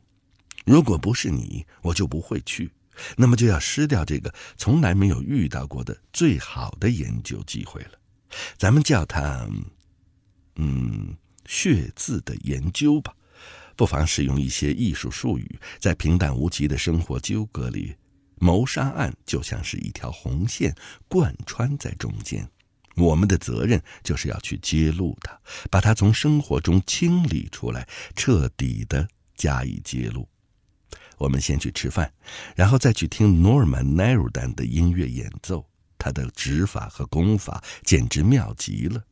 如果不是你，我就不会去，那么就要失掉这个从来没有遇到过的最好的研究机会了。咱们叫它，嗯，血字的研究吧。不妨使用一些艺术术语，在平淡无奇的生活纠葛里，谋杀案就像是一条红线贯穿在中间。我们的责任就是要去揭露它，把它从生活中清理出来，彻底的加以揭露。我们先去吃饭，然后再去听 Norman Naird a n 的音乐演奏。他的指法和功法简直妙极了，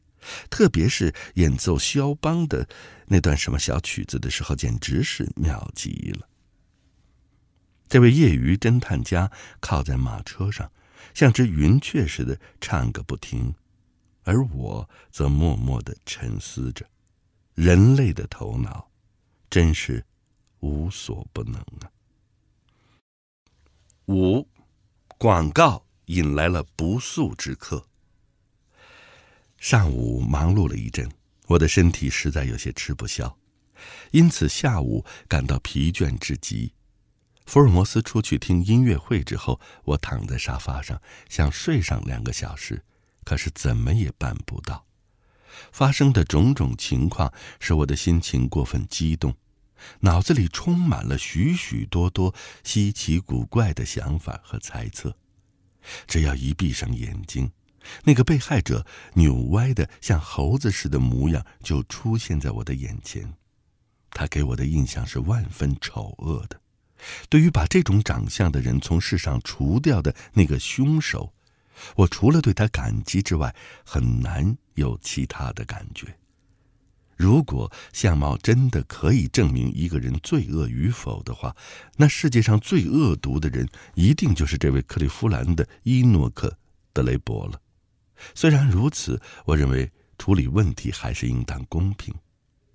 特别是演奏肖邦的那段什么小曲子的时候，简直是妙极了。这位业余侦探家靠在马车上，像只云雀似的唱个不停。而我则默默的沉思着，人类的头脑真是无所不能啊！五，广告引来了不速之客。上午忙碌了一阵，我的身体实在有些吃不消，因此下午感到疲倦至极。福尔摩斯出去听音乐会之后，我躺在沙发上想睡上两个小时。可是怎么也办不到，发生的种种情况使我的心情过分激动，脑子里充满了许许多多稀奇古怪的想法和猜测。只要一闭上眼睛，那个被害者扭歪的像猴子似的模样就出现在我的眼前。他给我的印象是万分丑恶的。对于把这种长相的人从世上除掉的那个凶手。我除了对他感激之外，很难有其他的感觉。如果相貌真的可以证明一个人罪恶与否的话，那世界上最恶毒的人一定就是这位克利夫兰的伊诺克·德雷伯了。虽然如此，我认为处理问题还是应当公平。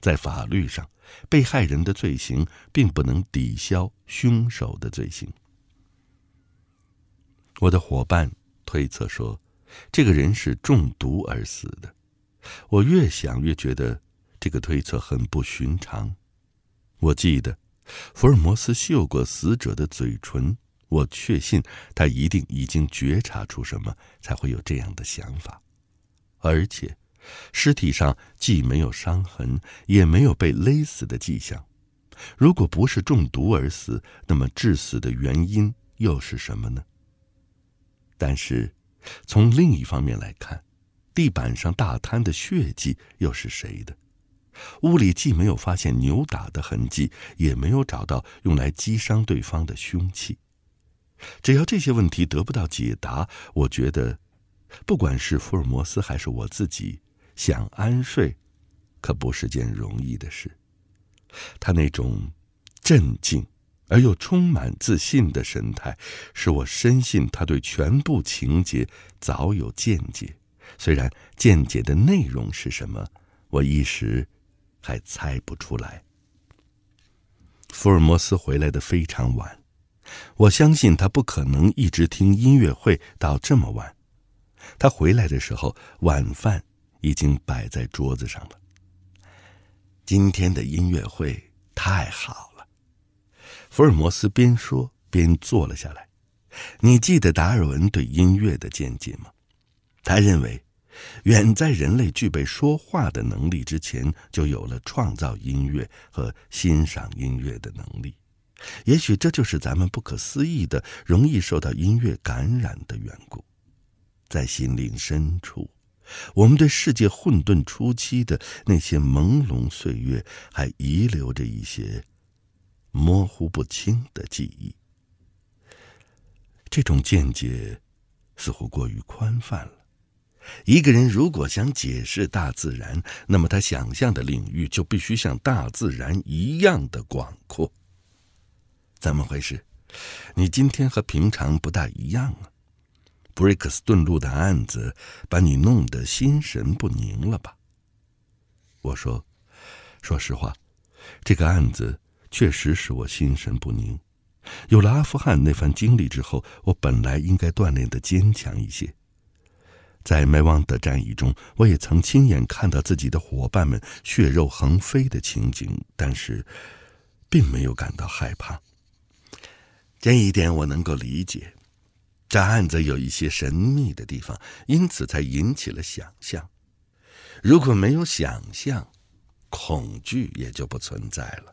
在法律上，被害人的罪行并不能抵消凶手的罪行。我的伙伴。推测说，这个人是中毒而死的。我越想越觉得这个推测很不寻常。我记得福尔摩斯嗅过死者的嘴唇，我确信他一定已经觉察出什么，才会有这样的想法。而且，尸体上既没有伤痕，也没有被勒死的迹象。如果不是中毒而死，那么致死的原因又是什么呢？但是，从另一方面来看，地板上大摊的血迹又是谁的？屋里既没有发现扭打的痕迹，也没有找到用来击伤对方的凶器。只要这些问题得不到解答，我觉得，不管是福尔摩斯还是我自己，想安睡，可不是件容易的事。他那种镇静。而又充满自信的神态，使我深信他对全部情节早有见解，虽然见解的内容是什么，我一时还猜不出来。福尔摩斯回来的非常晚，我相信他不可能一直听音乐会到这么晚。他回来的时候，晚饭已经摆在桌子上了。今天的音乐会太好。福尔摩斯边说边坐了下来。你记得达尔文对音乐的见解吗？他认为，远在人类具备说话的能力之前，就有了创造音乐和欣赏音乐的能力。也许这就是咱们不可思议的容易受到音乐感染的缘故。在心灵深处，我们对世界混沌初期的那些朦胧岁月还遗留着一些。模糊不清的记忆。这种见解似乎过于宽泛了。一个人如果想解释大自然，那么他想象的领域就必须像大自然一样的广阔。怎么回事？你今天和平常不大一样啊！布瑞克斯顿路的案子把你弄得心神不宁了吧？我说，说实话，这个案子。确实使我心神不宁。有了阿富汗那番经历之后，我本来应该锻炼的坚强一些。在梅旺的战役中，我也曾亲眼看到自己的伙伴们血肉横飞的情景，但是，并没有感到害怕。这一点我能够理解。这案子有一些神秘的地方，因此才引起了想象。如果没有想象，恐惧也就不存在了。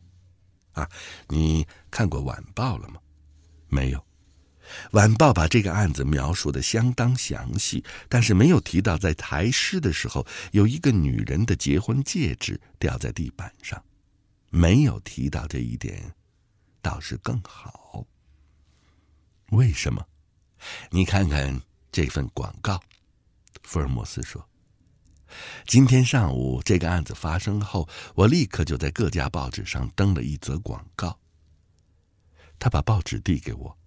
啊，你看过晚报了吗？没有。晚报把这个案子描述的相当详细，但是没有提到在抬尸的时候有一个女人的结婚戒指掉在地板上，没有提到这一点，倒是更好。为什么？你看看这份广告，福尔摩斯说。今天上午，这个案子发生后，我立刻就在各家报纸上登了一则广告。他把报纸递给我，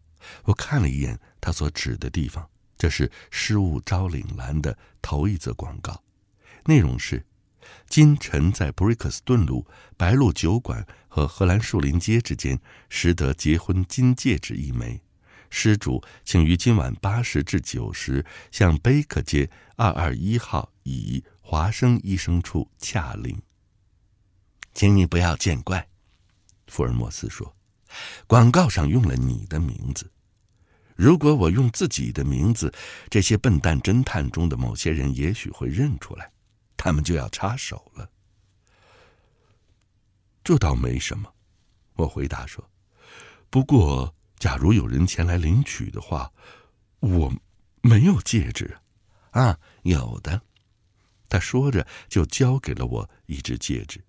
我看了一眼他所指的地方，这是失物招领栏的头一则广告，内容是：今晨在布瑞克斯顿路、白鹿酒馆和荷兰树林街之间拾得结婚金戒指一枚，失主请于今晚八时至九时向贝克街二二一号乙。华生医生处恰令。请你不要见怪。”福尔摩斯说，“广告上用了你的名字，如果我用自己的名字，这些笨蛋侦探中的某些人也许会认出来，他们就要插手了。这倒没什么。”我回答说，“不过，假如有人前来领取的话，我没有戒指，啊，有的。”他说着，就交给了我一只戒指。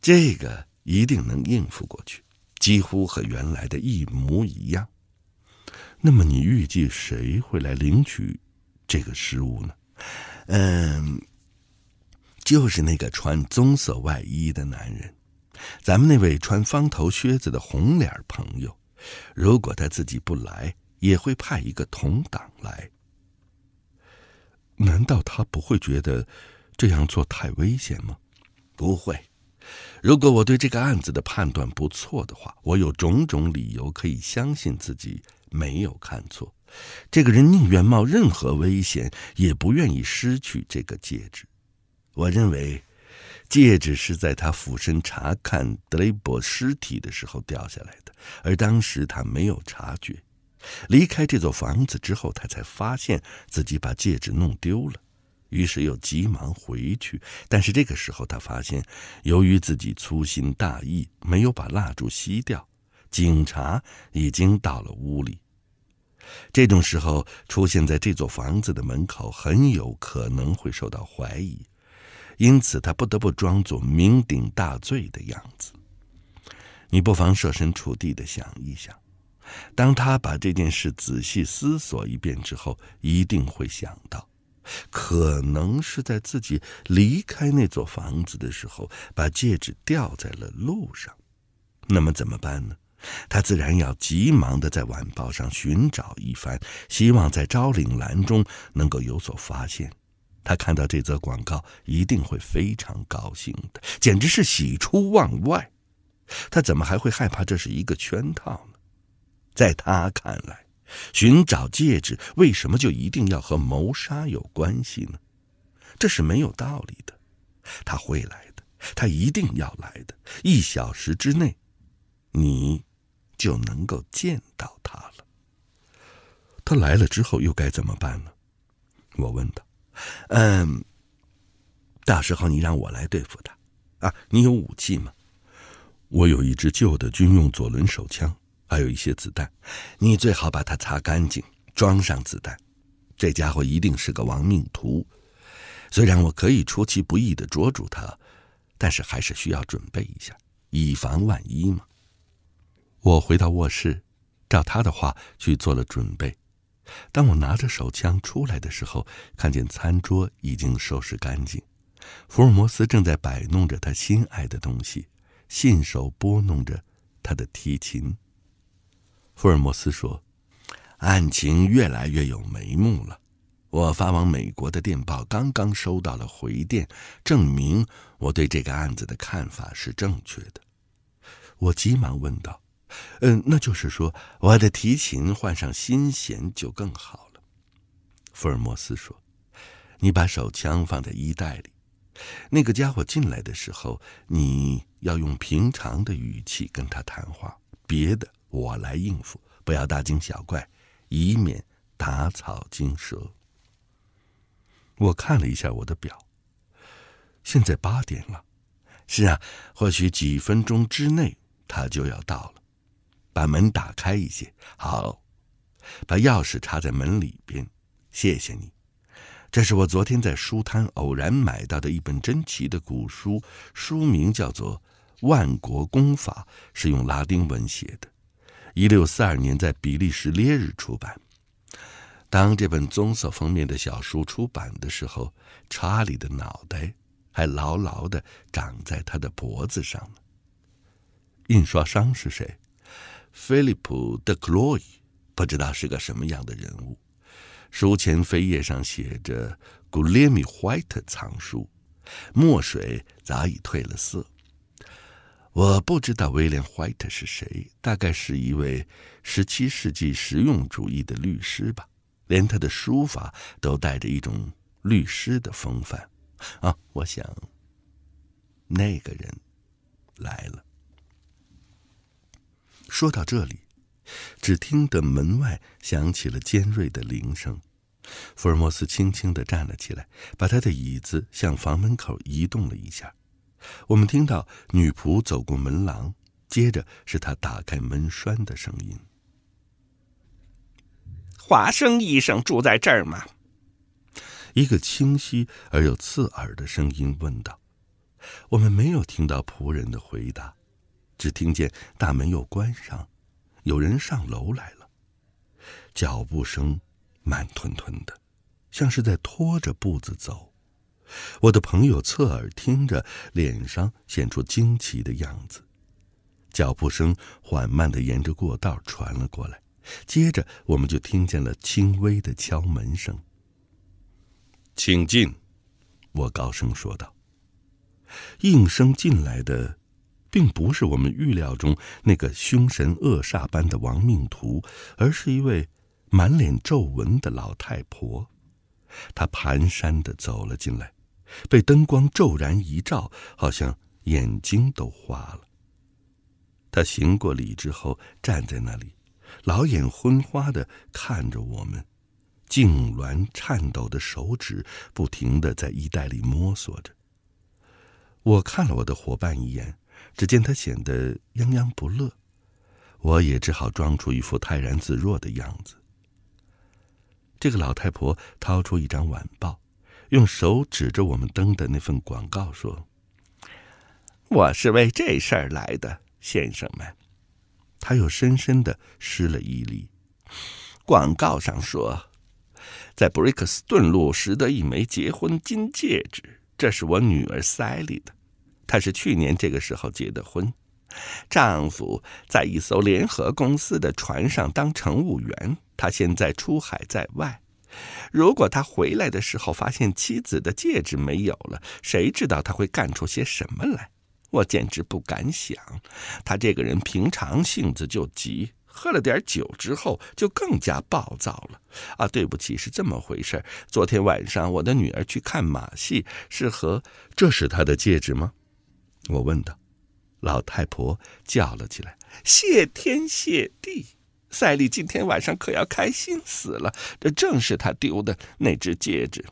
这个一定能应付过去，几乎和原来的一模一样。那么，你预计谁会来领取这个失物呢？嗯，就是那个穿棕色外衣的男人，咱们那位穿方头靴子的红脸朋友。如果他自己不来，也会派一个同党来。难道他不会觉得这样做太危险吗？不会。如果我对这个案子的判断不错的话，我有种种理由可以相信自己没有看错。这个人宁愿冒任何危险，也不愿意失去这个戒指。我认为，戒指是在他俯身查看德雷伯尸体的时候掉下来的，而当时他没有察觉。离开这座房子之后，他才发现自己把戒指弄丢了，于是又急忙回去。但是这个时候，他发现，由于自己粗心大意，没有把蜡烛熄掉，警察已经到了屋里。这种时候出现在这座房子的门口，很有可能会受到怀疑，因此他不得不装作酩酊大醉的样子。你不妨设身处地的想一想。当他把这件事仔细思索一遍之后，一定会想到，可能是在自己离开那座房子的时候，把戒指掉在了路上。那么怎么办呢？他自然要急忙的在晚报上寻找一番，希望在招领栏中能够有所发现。他看到这则广告，一定会非常高兴的，简直是喜出望外。他怎么还会害怕这是一个圈套呢？在他看来，寻找戒指为什么就一定要和谋杀有关系呢？这是没有道理的。他会来的，他一定要来的。一小时之内，你就能够见到他了。他来了之后又该怎么办呢？我问他：“嗯，到时候你让我来对付他啊？你有武器吗？我有一支旧的军用左轮手枪。”还有一些子弹，你最好把它擦干净，装上子弹。这家伙一定是个亡命徒，虽然我可以出其不意地捉住他，但是还是需要准备一下，以防万一嘛。我回到卧室，照他的话去做了准备。当我拿着手枪出来的时候，看见餐桌已经收拾干净，福尔摩斯正在摆弄着他心爱的东西，信手拨弄着他的提琴。福尔摩斯说：“案情越来越有眉目了。我发往美国的电报刚刚收到了回电，证明我对这个案子的看法是正确的。”我急忙问道：“嗯，那就是说，我的提琴换上新弦就更好了？”福尔摩斯说：“你把手枪放在衣袋里。那个家伙进来的时候，你要用平常的语气跟他谈话。别的。”我来应付，不要大惊小怪，以免打草惊蛇。我看了一下我的表，现在八点了。是啊，或许几分钟之内他就要到了。把门打开一些。好，把钥匙插在门里边。谢谢你，这是我昨天在书摊偶然买到的一本珍奇的古书，书名叫做《万国功法》，是用拉丁文写的。一六四二年，在比利时列日出版。当这本棕色封面的小书出版的时候，查理的脑袋还牢牢地长在他的脖子上呢。印刷商是谁？菲利普·德·克洛伊，不知道是个什么样的人物。书前扉页上写着“古列米·怀特藏书”，墨水早已褪了色。我不知道威廉·怀特是谁，大概是一位17世纪实用主义的律师吧，连他的书法都带着一种律师的风范。啊，我想，那个人来了。说到这里，只听得门外响起了尖锐的铃声，福尔摩斯轻轻的站了起来，把他的椅子向房门口移动了一下。我们听到女仆走过门廊，接着是她打开门栓的声音。华生医生住在这儿吗？一个清晰而又刺耳的声音问道。我们没有听到仆人的回答，只听见大门又关上，有人上楼来了，脚步声慢吞吞的，像是在拖着步子走。我的朋友侧耳听着，脸上显出惊奇的样子。脚步声缓慢地沿着过道传了过来，接着我们就听见了轻微的敲门声。“请进！”我高声说道。应声进来的，并不是我们预料中那个凶神恶煞般的亡命徒，而是一位满脸皱纹的老太婆。她蹒跚地走了进来。被灯光骤然一照，好像眼睛都花了。他行过礼之后，站在那里，老眼昏花的看着我们，痉挛颤抖的手指不停的在衣袋里摸索着。我看了我的伙伴一眼，只见他显得泱泱不乐，我也只好装出一副泰然自若的样子。这个老太婆掏出一张晚报。用手指着我们登的那份广告说：“我是为这事儿来的，先生们。”他又深深地施了一礼。广告上说：“在布瑞克斯顿路拾得一枚结婚金戒指，这是我女儿赛利的。她是去年这个时候结的婚，丈夫在一艘联合公司的船上当乘务员，他现在出海在外。”如果他回来的时候发现妻子的戒指没有了，谁知道他会干出些什么来？我简直不敢想。他这个人平常性子就急，喝了点酒之后就更加暴躁了。啊，对不起，是这么回事。昨天晚上我的女儿去看马戏，是和这是他的戒指吗？我问道。老太婆叫了起来：“谢天谢地！”赛利今天晚上可要开心死了！这正是他丢的那只戒指。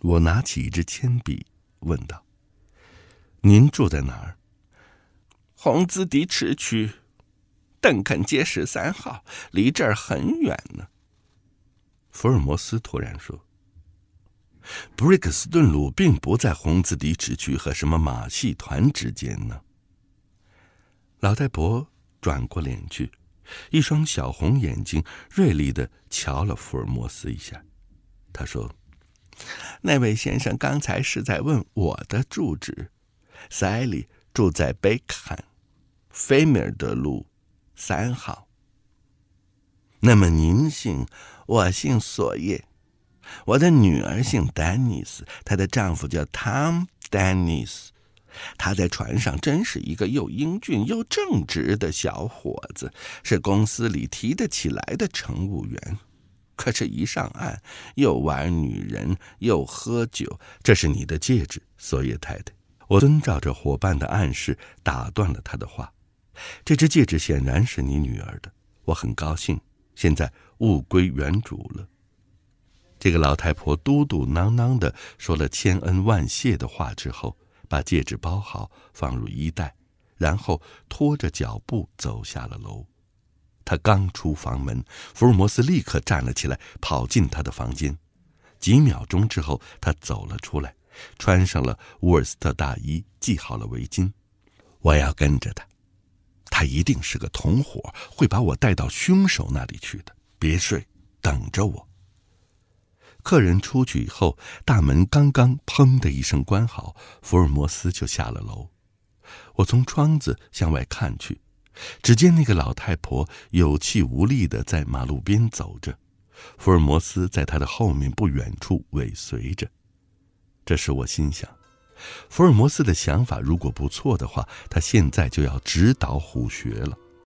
我拿起一支铅笔，问道：“您住在哪儿？”“红兹迪池区，邓肯街十三号，离这儿很远呢。”福尔摩斯突然说：“布瑞克斯顿路并不在红兹迪池区和什么马戏团之间呢，老太婆。”转过脸去，一双小红眼睛锐利地瞧了福尔摩斯一下。他说：“那位先生刚才是在问我的住址。赛里住在贝肯，菲米尔的路，三号。那么您姓，我姓索耶，我的女儿姓丹尼斯，她的丈夫叫汤姆·丹尼斯。”他在船上真是一个又英俊又正直的小伙子，是公司里提得起来的乘务员。可是，一上岸又玩女人又喝酒。这是你的戒指，索耶太太。我遵照着伙伴的暗示打断了他的话。这只戒指显然是你女儿的，我很高兴，现在物归原主了。这个老太婆嘟嘟囔囔地说了千恩万谢的话之后。把戒指包好，放入衣袋，然后拖着脚步走下了楼。他刚出房门，福尔摩斯立刻站了起来，跑进他的房间。几秒钟之后，他走了出来，穿上了沃尔斯特大衣，系好了围巾。我要跟着他，他一定是个同伙，会把我带到凶手那里去的。别睡，等着我。客人出去以后，大门刚刚砰的一声关好，福尔摩斯就下了楼。我从窗子向外看去，只见那个老太婆有气无力地在马路边走着，福尔摩斯在她的后面不远处尾随着。这时我心想，福尔摩斯的想法如果不错的话，他现在就要直捣虎穴了。